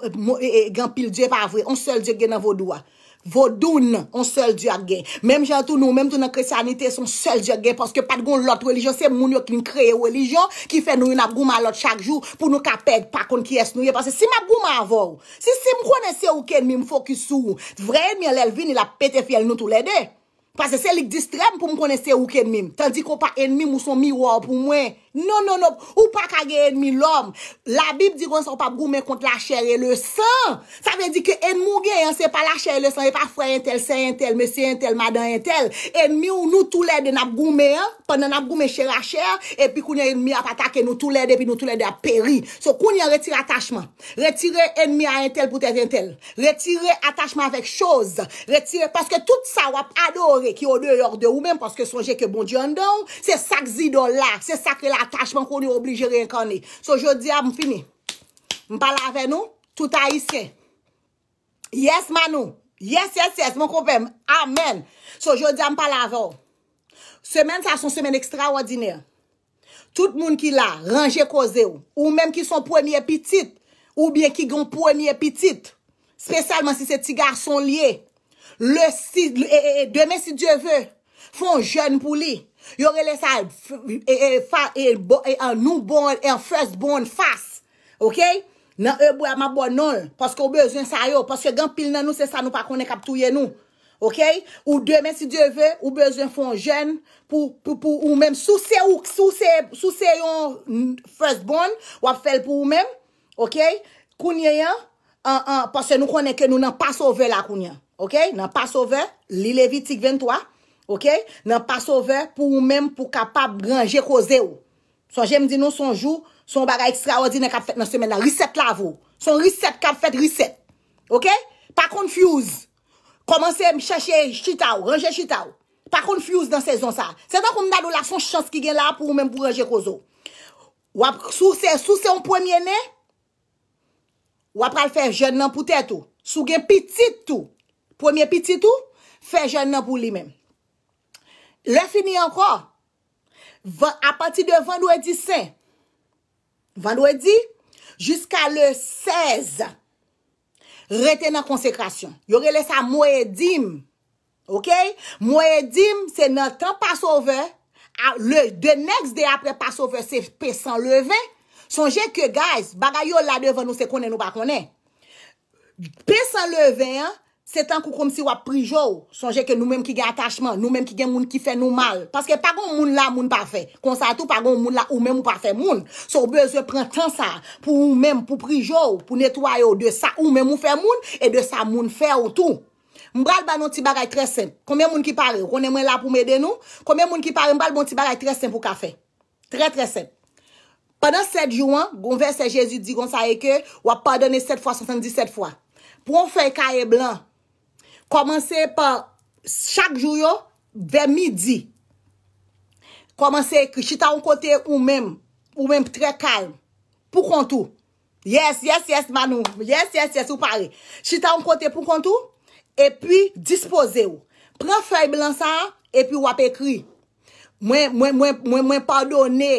pil dje pa vre. On sel dje gen nan vodou ya. Vodoun an sel diya gen. Mem jantou nou, mem tou nan kresyanite son sel diya gen. Paske pat goun lot religyon, se moun yo ki m kreye religyon. Ki fe nou yon ap gouman lot chak jou pou nou ka pek pa kon kyes nou ye. Paske si m ap gouman avor, si si m kone se ouke enmim foky sou, vre enm yon lel vin yon la pete fiel nou tou lede. Paske se lik distrem pou m kone se ouke enmim. Tadi ko pa enmim ou son miwa ou pou mwen. Non, non, non, ou pa kage enmi lom La bib di kon san pa bgoume kont la chèr E le san, sa ven di ke enmou gen Se pa la chèr e le san, e pa fwe En tel, se en tel, me se en tel, ma dan en tel Enmi ou nou toulède nap goume Pan nan nap goume chèr a chèr E pi kounyen enmi ap atake nou toulède E pi nou toulède ap peri, so kounyen retire atachman Retire enmi a en tel pou tez en tel Retire atachman vek chòz Retire, paske tout sa wap adore Ki ode yor de ou men Paske sonje ke bon diyon don Se sak zidon la, se sakre la Atachman koni oblige renkani. So jodi a m fini. M pala ave nou. Touta iske. Yes manou. Yes, yes, yes. Mon konpem. Amen. So jodi a m pala ave ou. Semen sa son semen ekstra wadine. Tout moun ki la. Ranje koze ou. Ou menm ki son pwenye pitit. Ou bien ki gon pwenye pitit. Spesalman si se ti gar son liye. Le si. E, e, e. Deme si die ve. Fon jen pou li. E, e, e. Yo rele sa, e, e, e, e an nou bon, e an first bon fass, ok? Nan e bo a ma bon non, paske ou bezwen sa yo, paske gen pil nan nou se sa nou pa konen kap touye nou, ok? Ou de men si de ve, ou bezwen fon jen pou ou men, sou se ou, sou se yon first bon wap fel pou ou men, ok? Kounye yon, paske nou konen ke nou nan pas over la kounye, ok? Nan pas over, li le vitik ven toa. Ok, nan pasover pou ou men pou kapab ranje koze ou. Son jem di nou son jou, son baga ekstra ordi nan kap fet nan semen nan riset la vou. Son riset kap fet riset. Ok, pa konfuse. Komanse m chache chitaw, ranje chitaw. Pa konfuse nan sezon sa. Se dan konm nan ou la son chans ki gen la pou ou men pou ranje kozo. Sou se ou premye ne, wapal fe jen nan pou teto. Sou gen pitit tou, premye pitit tou, fe jen nan pou li men. Le fini anko, a pati de Vandouedi 5, Vandouedi, Juska le 16, retenan konsekrasyon. Yo rele sa Mouedim, ok? Mouedim se nan 30 Pasovè, De next de apre Pasovè se P100 levè. Sonje ke guys, bagayol la devan nou se konen nou bakonè. P100 levè an, se tan kou kom si wap prijou, sonje ke nou menm ki gen atachman, nou menm ki gen moun ki fe nou mal, paske pa gon moun la moun pa fe, konsa tou pa gon moun la ou menm ou pa fe moun, sou beze pren tan sa, pou ou menm pou prijou, pou netwayo de sa ou menm ou fe moun, e de sa moun fe ou tou. Mbral ban nou ti bagay tre sen, konmen moun ki pare, konmen moun la pou mède nou, konmen moun ki pare, mbral ban ti bagay tre sen pou ka fe. Tre tre sen. Panan set jouan, gounve se Jezu di goun sa eke, wap pardonne set fwa, sasem diset Komanse pa chak jou yo, ve midi. Komanse ekri. Chita ou kote ou mem. Ou mem pre kalm. Pou kontou. Yes, yes, yes, Manou. Yes, yes, yes, ou pare. Chita ou kote pou kontou. E pi dispose ou. Pre fèy blan sa, e pi wap ekri. Mwen, mwen, mwen, mwen, mwen pardonne.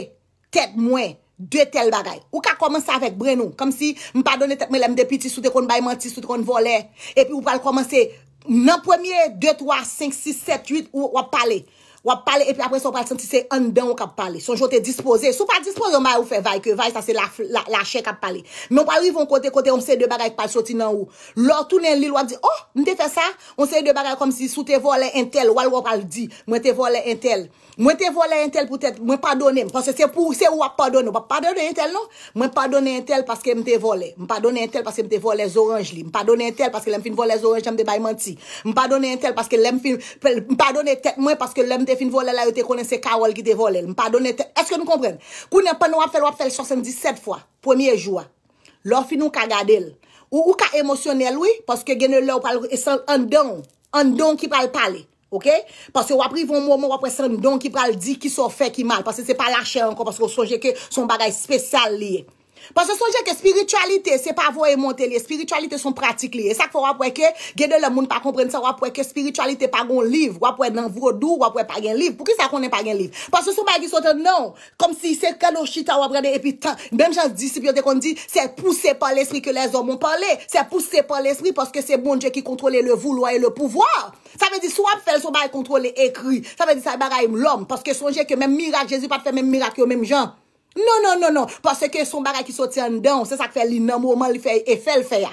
Tet mwen. Dwe tel bagay. Ou ka komanse avèk, Brenou. Kam si mwen pardonne tep me lem depi ti soute kon bayman, ti soute kon vole. E pi ou pale komanse... nan pwemye 2, 3, 5, 6, 7, 8 ou wap palek. wap pale, epi apres son pa l sentise an den wap pale, son jote dispose sou pa dispose, ou mba ou fe vay, ke vay, sa se lache kate pale, mwen non pa li von kote kote ou mse de bagay ak pal soti nan ou lor tounen li, wap di, oh, mte fe sa ou mse de bagay kom si sou te vole entel wal wap al di, mwen te vole entel mwen te vole entel pwetet, mwen padone mwen se se pou, se wap padone, wap padone entel no mwen padone entel paske mte vole mwen padone entel paske mte vole zoranj li mwen padone entel paske lem fin vole zoranj jem te bay manti, mwen padone fin vole la yo te konen se kawal ki te vole. Mpa donete, eske nou kompren? Kounen pan wap fel wap fel 77 fwa, pwemye jwa, lor fin nou ka gade l. Ou ou ka emosyonel, oui, paske genel lor pal esan an don, an don ki pal pale, ok? Paske wap rivon mwomo wap wap esan an don ki pal di ki so fe ki mal, paske se pal lache ankon, paske wap sonje ke son bagay spesyal liye. Pas se sonje ke spiritualite, se pa voye monte li, spiritualite son pratik li. E sak fo wap weke, gede le moun pa kompren sa wap weke spiritualite pa gon liv, wap we nan vrodou, wap we pa gen liv. Pou ki sa konen pa gen liv? Pas se souba ki sote non, kom si se kano chita wap rene epi tan, men jans disipyo te kon di, se pousse pa l'esprit ke bon le zon moun pale. Se pousse pa l'esprit paske se moun je ki kontrole le vouloi e le pouvoi. Sa me di souab fel souba e kontrole ekri. Sa me di sa baraym lom, paske sonje ke men mirak, jesu pat fe men mirak yo men jan. Non, non, non, non. Pase ke son bagay ki sotien ndan, ou se sa ke fè li nanm, ou man li fè, e fè l fè ya.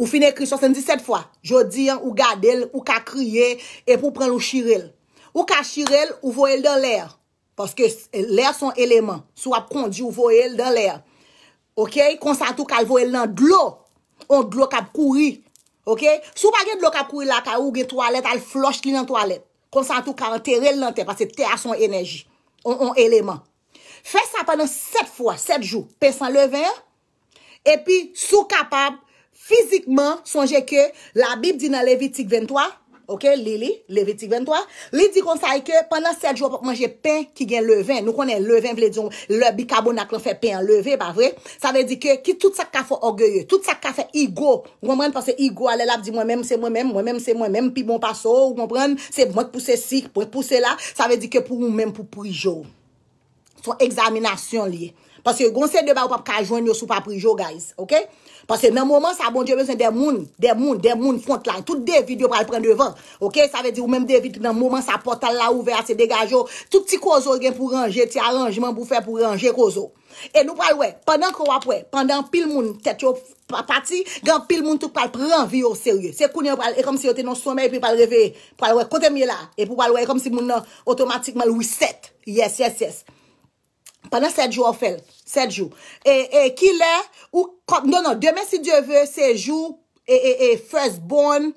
Ou finè kri 77 fwa. Jodi an, ou gade l, ou ka kriye, ep ou pren l ou shirel. Ou ka shirel, ou voyel dan lèr. Pase ke lèr son eleman. Sou ap kondi ou voyel dan lèr. Ok? Konsan tou kal voyel nan glou. Ou glou kap kouri. Ok? Sou bagay glou kap kouri la, ka ou ge toalet, al floch ki nan toalet. Konsan tou kal tere l nan te, pase te a son enerji. Ou Fè sa panan 7 fwa, 7 jou, pe san levè, epi sou kapab fizikman sonje ke la bib di nan levitik 23, ok, li li, levitik 23, li di kon sa e ke panan 7 jou apak manje pen ki gen levè, nou konen levè, vle di yon, le bikabou nak lò fè pen levè, pa vre, sa ve di ke ki tout sa ka fè orgeye, tout sa ka fè igou, ou mwen mwen panse igou, ale la vdi mwen mèm, se mwen mèm, mwen mèm, se mwen mèm, pi mwen pa so, ou mwen mwen mèm, se mwen pousse si, mwen pousse la, sa ve di ke pou mè Son examinasyon liye. Pase yon gonsen de ba ou pap ka jwen yo sou paprijo guys. Ok? Pase nan mouman sa bon diyo bezwen de moun. De moun. De moun front line. Tout de videyo pral pren devan. Ok? Sa ve di ou menm de videyo nan mouman sa portal la ouver. Se degajo. Tout ti kozo gen pou ranje. Ti aranjman pou fe pou ranje kozo. E nou pral we. Pendan kwa wapwe. Pendan pil moun tet yo pati. Gen pil moun tout pral pran viyo serye. Se koun yo pral. E kom si yo te nan somen. E pi pral revye. Pral we. Kote mi la Panan 7 jou ofel, 7 jou. E, e, ki le, ou, no, no, non. demen si diyo ve, se jou, e, e, e, first born,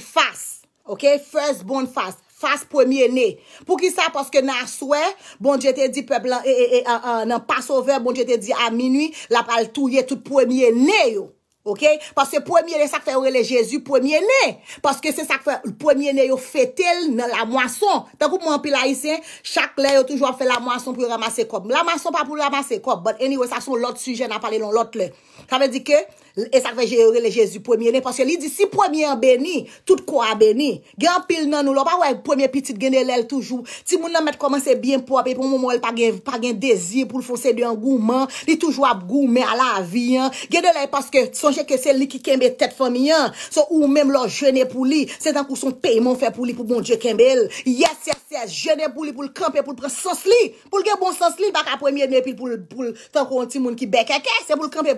fass, ok, first born fass, fass pwemye ne. Pwou ki sa, pwoske nan aswe, bon, diye te di peblan, e, e, e, nan pasover, bon, diye te di a minwi, la pal touye tout pwemye ne yo. Ok, paske pou emye le sakfe ou re le Jezu pou emye ne Paske se sakfe pou emye ne yo fetel la mwason Tenkou pou mwen pila yise, chak le yo toujwa fe la mwason pou yon ramase kop La mwason pa pou yon ramase kop, but anyway, sakse ou lot suje nan pale lon lot le Kame di ke? E sa kveje yore le Jezu pwemye ne Paske li di si pwemye anbeni Tout kwa abeni Gen apil nan nou lo Pa wè pwemye pitit genel el toujou Ti moun nan met koman se bien pwap E pou moun moun el pa gen desi Poul fonse di an gouman Li toujou ap goume ala avi Genel el paske Sonje ke sel li ki kembe tet fomian So ou mèm lo jene pou li Se tankou son peyman fe pou li Poul bon dje kembe el Yes, yes, yes Jene pou li pou l'kampen Poul pren sos li Poul gen bon sos li Bak a pwemye ne Poul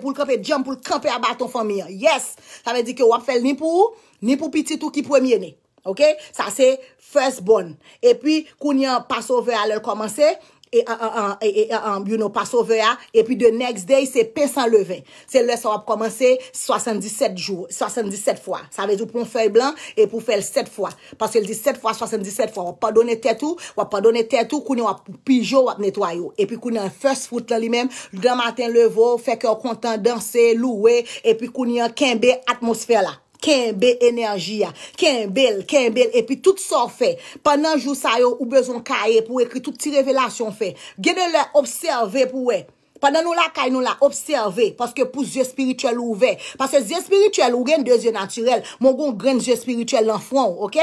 pou l'kampen baton fanyan. Yes! Sa men di ke wap fel nipou, nipou pititou ki pou emyene. Ok? Sa se first born. E pi, kou nyan pasover alèl komanse, e, e an, an, an, e an, e, an, you know, pas over ya, epi de next day, se pesan levin. Se le sa wap komanse 77 jou, 77 fwa. Sa vezou pou fèl blan, epi pou fèl 7 fwa. Pasèl di 7 fwa, 77 fwa, wap padone tè tou, wap padone tè tou, kouni wap pijou, wap netwayou. Epi kouni an first foot la li men, lè maten levou, fèk yo kontan dansè, louè, epi kouni an kenbe atmosfè la. Kenbe enerji ya, kenbel, kenbel, epi tout sa fe. Panan jou sa yo ou bezon kaye pou ekri tout ti revelasyon fe. Gede le observe pou we. Panan nou la kaye nou la observe, paske pou zye spirituel ouve. Paske zye spirituel ou gen de zye naturel, mongon gen zye spirituel lan fwong, ok?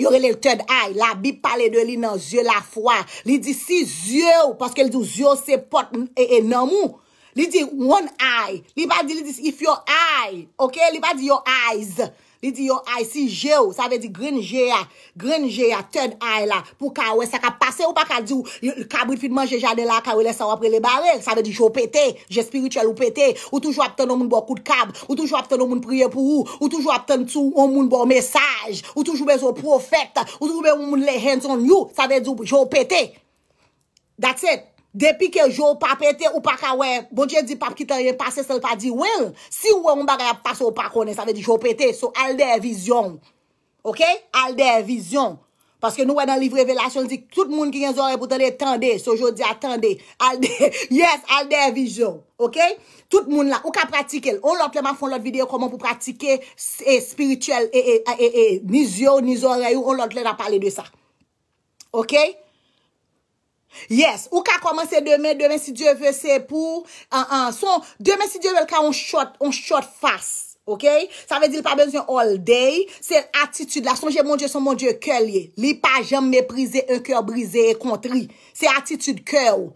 Yore le ted ay, la bi pale de li nan zye la fwa. Li di si zye ou, paske li di zye ou se pot enan e, e mou. Li di one eye. Li pa di li di if your eye. Ok? Li pa di your eyes. Li di your eyes. Si je ou. Sa ve di green je ya. Green je ya. Third eye la. Pou ka we. Sa ka pase ou pa ka di ou. Kabri fitman je janela. Ka we lesa wapre le bare. Sa ve di jo pete. Je spiritual ou pete. Ou toujou ap ten ou moun bò kout kab. Ou toujou ap ten ou moun priye pou ou. Ou toujou ap ten tou ou moun bò mesaj. Ou toujou ap ten ou moun lay hands on you. Sa ve di jo pete. That's it. Depi ke jo pa pete ou pa ka we, bon diye di pap ki tanye pase sel pa di will, si we un bagay ap pase ou pa kone, sa ve di jo pete, so al der vizyon. Ok? Al der vizyon. Paske nou we nan livre velasyon di, tout moun ki gen zore pou tanye tende, so jo di atende, al der, yes, al der vizyon. Ok? Tout moun la, ou ka pratike, ou lot le man fon lot videyo koman pou pratike, e, e, e, e, e, e, ni zio, ni zore, ou lot le nan pale de sa. Ok? Ok? Yes, ou ka komanse demen, demen si Diyo ve, se pou, an an, son, demen si Diyo ve, ka on shot, on shot fast, ok, sa ve di li pa benzyon all day, se atitude la, son jè mon Diyo, son mon Diyo ke li, li pa jèm me brize, an ke brize, kontri, se atitude ke ou.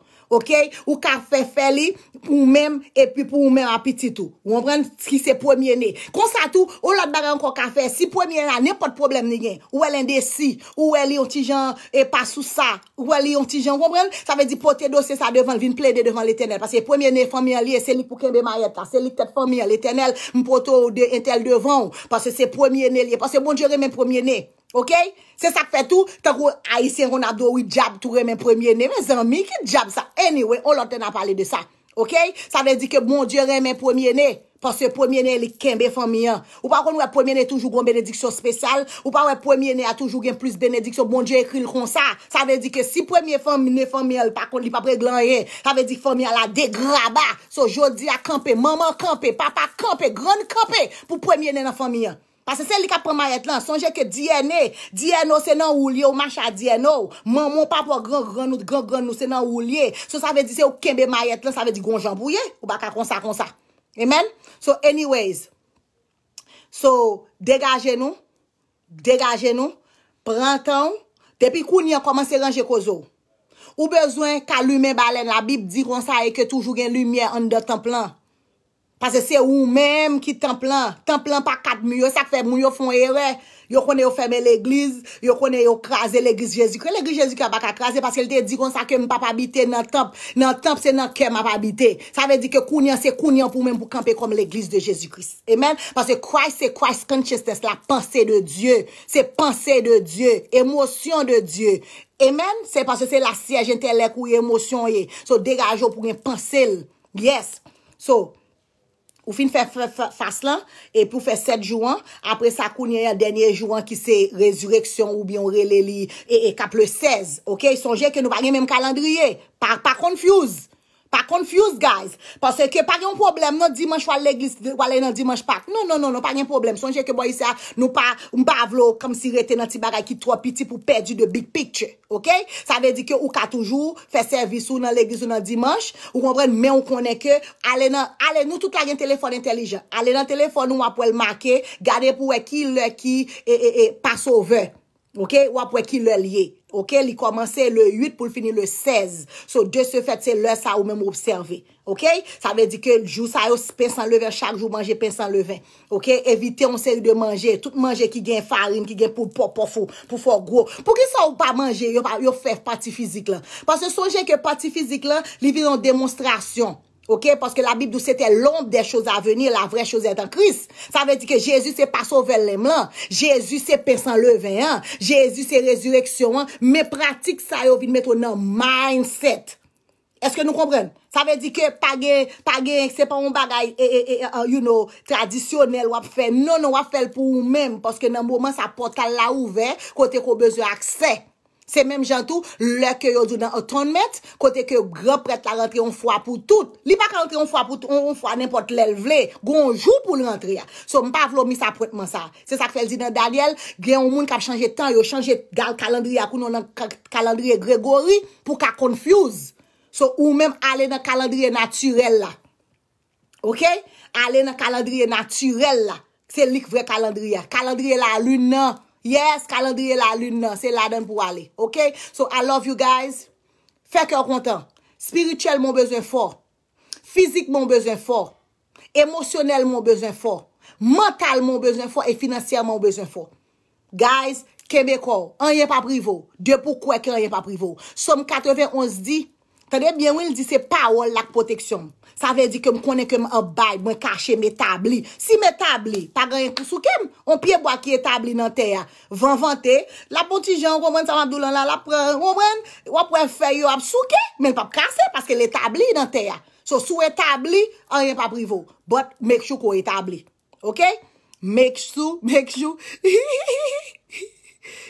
Ou kafe feli pou mèm e pou mèm apiti tou. Ou an pren, ki se pwèmye ne. Konsa tou, ou lòt barè an kon kafe, si pwèmye ne, nèpòt problem nè gen. Ou el endesi, ou el yon ti jan, e pa sou sa, ou el yon ti jan. Ou an pren, sa ve di pote dosè sa devan, vin ple de devan l'Etenel. Pase yon pwèmye ne fwèmye li, e selik pou kèmbe ma yèp ta, selik tèp fwèmye. L'Etenel mpwoto de entel devan, pase se pwèmye ne li. Pase mwondje remen pwèmye ne. Ok? Se sak fè tou, ta kou a isen kon a do ou jab tou remen premye ne. Men zanmi, ki jab sa? Anyway, on lantè nan pale de sa. Ok? Sa ve di ke bon die remen premye ne. Pase premye ne li kenbe fèmye an. Ou pa kon wè premye ne toujou gwen benediksyon spesyal. Ou pa wè premye ne a toujou gen plus benediksyon. Bon die ekril kon sa. Sa ve di ke si premye fèmye ne fèmye an, pa kon li pa pre glanye. Sa ve di ki fèmye an la degraba. So jodi a kampe, maman kampe, papa kampe, gran kampe pou premye ne nan fèmye an. Pase se li ka pran mayet lan, sonje ke di ene, di eno se nan oulye ou macha di eno, moun papwa gran gran nou, gran gran nou se nan oulye, so sa ve di se ou kembe mayet lan, sa ve di gonjambouye, ou baka konsa konsa. Amen? So anyways, so degaje nou, degaje nou, pran tan, depi kou ni an komanse lanje ko zo. Ou bezwen ka lume balen, la bib di konsa e ke toujou gen lume an de tan plan. Pase se ou menm ki templan. Templan pa kat miyo. Sak fe moun yo fon ere. Yo konen yo feme l'eglize. Yo konen yo krasen l'eglize Jezik. Kwen l'eglize Jezik a baka krasen? Pase el te di kon sa kem pa pabite nan temple. Nan temple se nan kem pa pabite. Sa ve di ke kounyan se kounyan pou menm pou kampe kom l'eglize de Jezikris. Amen? Pase Christ se Christ consciousness la panse de Dieu. Se panse de Dieu. Emosyon de Dieu. Amen? Se panse se la siyaj entelek ou emosyon ye. So degajo pou gen panse l. Yes. So... Ou fin fè fas lan, et pou fè 7 jouan, apre sa koun yè yè denye jouan ki se Resurrection ou biyon Relili e, e kaple 16. Ok, sonjè ke nou bagen men kalandriye. Par kon fyouz. Pa konfuse, guys. Pase ke pa gen yon problem, non dimanche wale l'eglis wale yon dimanche pak. Non, non, non, non, pa gen problem. Sonje ke bo yose a nou pa mbavlo kom si rete nan ti bagay ki tro piti pou pedi de big picture, ok? Sa de di ke ou ka toujou, fe servis ou nan l'eglis ou nan dimanche, ou konbren, men ou konen ke, ale nan, ale, nou tout la gen telefon intelijen. Ale nan telefon ou apwe l'make, gade pou we ki, le ki, e, e, e, pa sove. Ou apwe ki lè liye. Li komanse lè 8 pou l'fini lè 16. So de se fèt se lè sa ou mèm oubserve. Sa mè di ke jou sa yo pen san levè. Chak jou manje pen san levè. Evite onse de manje. Tout manje ki gen farim, ki gen poufou, poufou, poufou gro. Pou ki sa ou pa manje? Yo fè pati fizik la. Pas se sonje ke pati fizik la, li vi yon demonstrasyon. Ok, paske la bib d'ou s'ete l'ombe de chouze avenir, la vre chouze etan kris. Sa ve di ke jésus se pa sovel lem lan, jésus se pesan lev en, jésus se rezureksyon an, me pratik sa yo vin meto nan mindset. Eske nou kompren? Sa ve di ke page, page se pa ou bagay, euh, you know, tradisyonel wap fe, nan wap fel pou ou men, paske nan mouman sa potal la ouve, kote ko bezo akse. Se menm jantou, lèk yo dounan an ton met, kote ke yo grop pret la rentri yon fwa pou tout. Li pa kalendri yon fwa pou tout, yon fwa nèmpot lèl vle, goun jou pou l rentri ya. So mpa vlo misapretman sa. Se sa ke fel di nan Daniel, gen yon moun kap chanje tan, yo chanje kalendri ya koun yon kalendri ya Gregory pou ka konfuse. So ou menm ale nan kalendri ya naturel la. Ok? Ale nan kalendri ya naturel la. Se lik vre kalendri ya. Kalendri ya la lun nan. Yes, kalendriye la lune nan, se la den pou wale. Ok? So, I love you guys. Fek yo kontan. Spirituel moun bezen fò. Fizik moun bezen fò. Emosyonel moun bezen fò. Mental moun bezen fò. E finansyèl moun bezen fò. Guys, keme kò? An yè pa privò. De pou kò ek an yè pa privò. Som 91 di, tade bien ou il di se pa wò lak poteksyon moun. Sa ve di ke m konen ke m abay, mwen kache me tabli. Si me tabli, pa ganyan kousou kem, on pye bwa ki e tabli nan teya. Van vante, la potijan, bon wapwen sa mandoulan la, wapwen feyo ap souke, men pap kase, paske le tabli nan teya. So sou e tabli, an yon pap rivo. Bot, meksou kou e tabli. Ok? Meksou, meksou.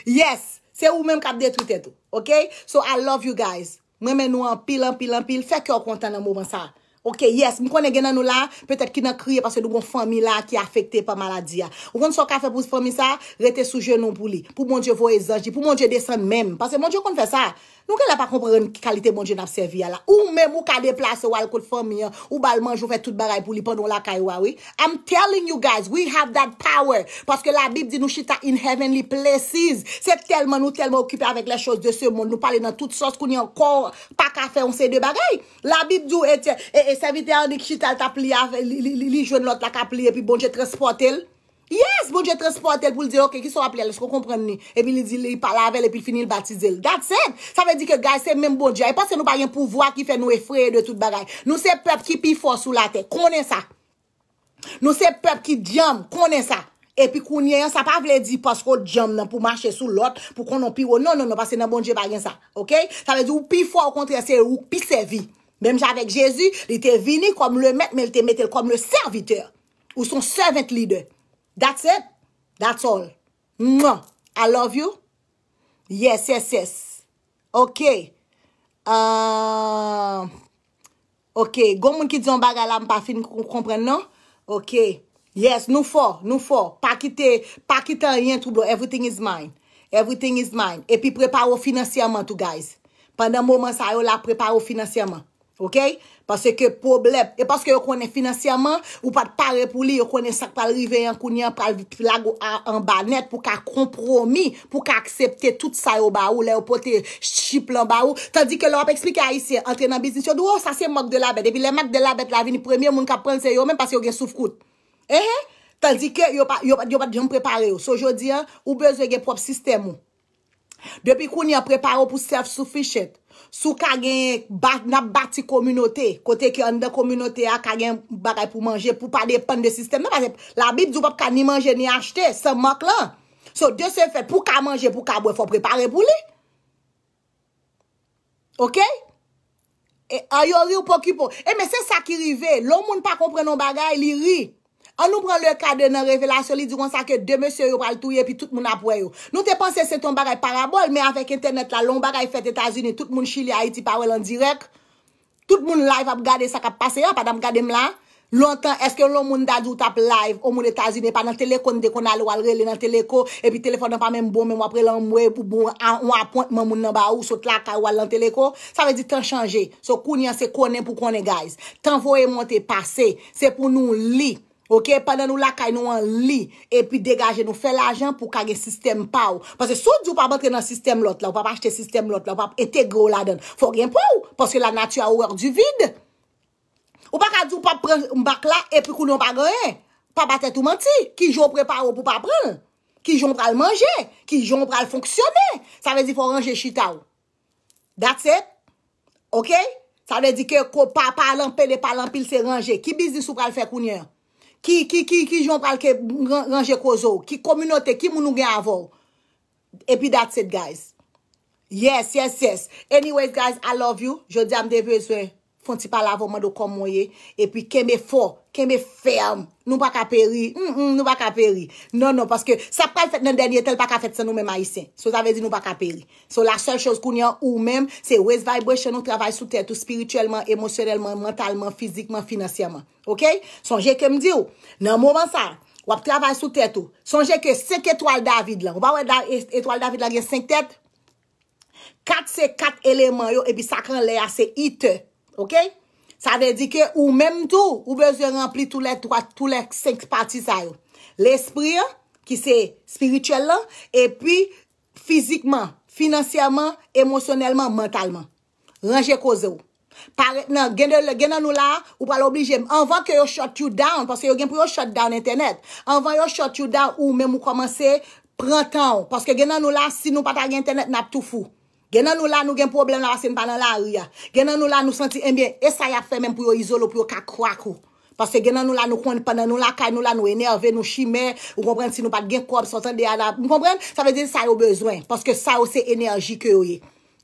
Yes! Se ou men kap detwitetou. Ok? So I love you guys. Mwen men nou an pil, an pil, an pil. Fek yo kontan nan mou vansal. Ok, yes, mi konen gen nan nou la, petèt ki nan kriye pasè nou kon fami la ki afekte pa maladi ya. Ou kon sou kafe pou fami sa, rete souje nou pou li. Pou moun dje vo e zanji, pou moun dje desen mèm. Pasè moun dje kon fè sa, nou ken la pa komprè n kalite moun dje n apsevi ya la. Ou mèm ou ka de plase wal kote fami ya, ou bal manj ou fè tout bagay pou li panon la kaywa, oui. I'm telling you guys, we have that power. Paske la bib di nou chita in heavenly places. Se telman nou telman okipe avèk le chos de se moun, nou pale nan tout sos kon yon kor, E se vitè an di ki chital ta pli, li jwen lot la ka pli, epi bonje tre sportel. Yes, bonje tre sportel pou l'di, ok, ki sou a pli al, esko kompren ni? Epi li di li pala avèl, epi fini l batizel. That's it. Sa ve di ke gaj, se mèm bonje. E pa se nou bagyen pou vwa ki fè nou efre de tout bagay. Nou se pep ki pi fò sou la te, konen sa. Nou se pep ki djem, konen sa. Epi konen sa, pa vle di pasko djem nan pou mache sou lot, pou konon pi wò. Non, non, non, bon pa se nan bonje bagyen sa. Ok? Sa ve di ou pi fò ou kont Mem javek Jezu, li te vini kom le met, men li te met el kom le serviteur. Ou son servant leader. That's it. That's all. Mwa. I love you. Yes, yes, yes. Ok. Euh, ok. Gomen ki diyon bagala, mpa fin komprende, non? Ok. Yes, nou fo, nou fo. Pa kite, pa kite rien troublon. Everything is mine. Everything is mine. E pi preparo finansyaman tou guys. Pandan mwoman sa yo la preparo finansyaman. Ok, pase ke problem, e pase ke yo konen finansyaman, yo pat pare pou li, yo konen sakta rive yon kounen, pral vit flag oh, ou an banet pou ka kompromi, pou ka aksepte tout sa yo ba ou, le yo pote shiplon ba ou, tandi ke lor ap eksplike a isi, entre nan biznis yo, do sa se mok de la bet, evi le mok de la bet la vini premye moun kap pren se yo men, pase yo gen soufkout. Ehe, eh? tandi ke yo pat jom prepare yo, so jodi an, ou bezwe gen prop sistem ou. Depi kou ni a preparo pou sef sou fichet, sou ka genye nap bati kominote, kote ki an de kominote a ka genye bagay pou manje pou pa depan de sistem. La bit zou pa pou ka ni manje ni achete, se mak lan. So de sef pou ka manje pou ka bwe fò prepare pou li. Ok? E ayon ri ou poki pou. E men se sa ki rive, loun moun pa kompre non bagay li ri. An nou pran le kade nan revelasyon li, diwan sa ke de mese yo pral touye, pi tout moun apwe yo. Nou te panse se ton bagay parabol, me avèk internet la, loun bagay fèt Etasini, tout moun Chile, Haiti, parwe lan direk, tout moun live ap gade sa kap pase ya, pad ap gade mla. Lontan, eske loun moun dadjou tap live, ou moun Etasini, pa nan telekone de kon al wale rele nan teleko, epi telefon nan pa men mbo, men wapre lan mwe, pou bon an waponte man moun nan ba ou, sot la ka wale lan teleko. Sa ve di tan chanje, so koun yan se konen Ok, pandan nou la kay nou an li, epi degaje nou fe la jan pou kage sistem pa ou. Pase sou di ou pa batre nan sistem lot la, ou pa pa achete sistem lot la, ou pa ete gro la den, fò gen pou ou, paske la natya ou wèk di vide. Ou pa ka di ou pa pre mbak la, epi kou nou pa goye, pa batre tou manti, ki joun prepa ou pou pa prel, ki joun pral manje, ki joun pral fonksyone, sa vè di fò ranje chita ou. That's it. Ok? Sa vè di ke ko pa palanpe, de palanpil se ranje, ki bizi sou pral fe kounye ou? Ki, ki, ki, ki joun palke ganje kozou. Ki kominote, ki moun nou gen avou. Epi dat se, guys. Yes, yes, yes. Anyway, guys, I love you. Jodiam devye sou. Fon ti pa lavo man do kon mwenye. E pi keme fo, keme ferm. Nou baka peri, mm, mm, nou baka peri. Non, non, paske sa pral fet nan denye tel baka fet san nou men ma yisen. Sou zave di nou baka peri. Sou la sèl chòs koun yon ou men, se ou es vay bwè chè nou travay sou tèt ou spirituellement, emosyonèlman, mentalman, fizikman, finansyèman. Ok? Sonje kem di ou. Nan mouvan sa, wap travay sou tèt ou. Sonje ke sek etwal David lan. Wap wè etwal David lan gen senk tèt. Kat se kat eleman yo, e bi sakran le a se ite. Ok, sa de di ke ou menm tou, ou beze rempli tou le 5 patisa yo. L'esprit, ki se spirituel lan, e pi fizikman, financierman, emosyonelman, mentalman. Ranje koze yo. Parè, nan, gen nan nou la, ou pa lo oblije, anvan ke yo shut you down, paske yo gen pou yo shut down internet, anvan yo shut you down ou menm ou komanse, pran tan, paske gen nan nou la, si nou pata gen internet, nap tou fou. Genan nou la nou gen problem la vase nou banan la ou ya. Genan nou la nou senti enbyen. E sa ya fe men pou yo izolo pou yo kakwa kou. Pase genan nou la nou kon, panan nou la kay, nou la nou enerve, nou chime, ou kompren si nou pa gen kob, sotan deya la. Nou kompren? Sa veze sa yo bezwen. Pase sa yo se enerji ke yo ye.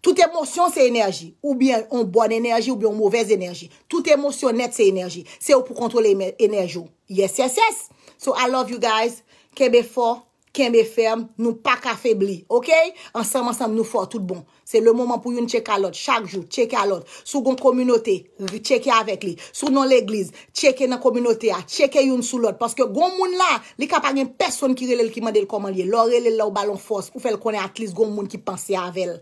Tout emosyon se enerji. Ou bien on bon enerji, ou bien on mouvez enerji. Tout emosyon net se enerji. Se yo pou kontrole enerji ou. Yes, yes, yes. So I love you guys. Kebe fo. kèmè ferm, nou pa ka febli, ok? Ansèm ansèm nou fò, tout bon. Sè le mouman pou yon tèk alot, chak jout, tèk alot. Sou goun komunote, tèk ya avèk li. Sou non l'eglize, tèk ya nan komunote a, tèk ya yon sou lot, paske goun moun la, li ka pa gen person ki relel ki mandel koman li, lò relel la ou balon fòs, pou fèl konè atlis goun moun ki pansè avèl.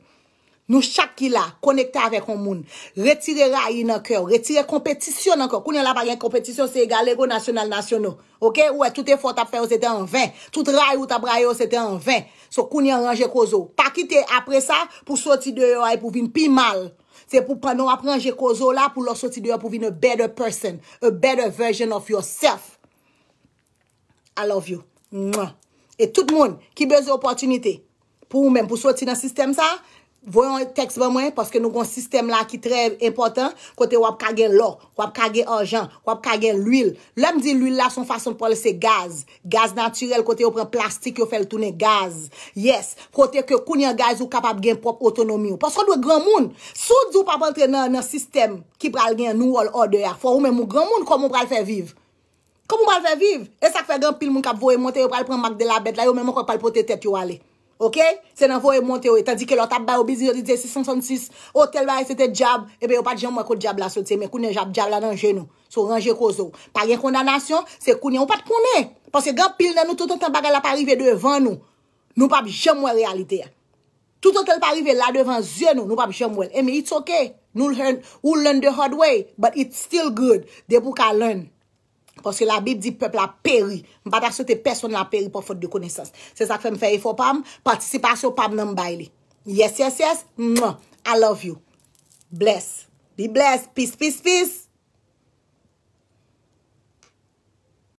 Nou chak ki la, konekta avek an moun. Retire rayi nan kèw, retire kompetisyon nan kèw. Kounen la bagan kompetisyon, se egal ego nasyonal nasyonal. Ok? Ouè, tout e fote ap fè ou se te an vè. Tout rayi ou ta brayi ou se te an vè. So kounen ranje kozo. Pa kite apre sa, pou soti deyo ay pou vin pi mal. Se pou panon ap ranje kozo la, pou lò soti deyo pou vin a better person, a better version of yourself. I love you. E tout moun, ki bezè opportunite, pou mèm, pou soti nan sistem sa, Voyon teks ba mwen, paske nou kon sistem la ki tre important, kote wap kage lor, wap kage anjan, wap kage lwil. Lèm di lwil la son fason pol se gaz, gaz naturel kote yo pren plastik yo fel tounen gaz. Yes, kote ke kounen gaz yo kapap gen prop otonomi yo. Paske yo dwe gran moun, sou dwe pap entre nan nan sistem ki pral gen nou wal ode ya. Fwa ou men moun gran moun komon pral fe viv. Komon pral fe viv. E sak fe gen pil moun kap voye monte yo pral pren mak de la bet la yo men moun kapal pote tet yo ale. Ok? Se nan vo e monte we. Tandik e lo tap bayo bizi yo di de 666, hotel baye eh se te djab, e be yo pat jemwe kote djab la sot se me kounen jab djab la nanje nou. So ranje kozo. Pagye kondanasyon, se kounen, ou pat kounen. Pase gen pil den nou tout an tan baga la pa rive devan nou, nou pap jemwe realite ya. Tout an tel pa rive la devan zye nou, nou pap jemwe. E eh, me it's ok, nou lèn, ou lèn de hodwe, but it's still good de pou ka lèn. Poske la bib di peple la peri. Mpa ta sote person la peri pa fote de konesans. Se sak fe mfe ifo pam, patisipasyo pam nan mbay li. Yes, yes, yes. Mwa. I love you. Bless. Be blessed. Peace, peace, peace.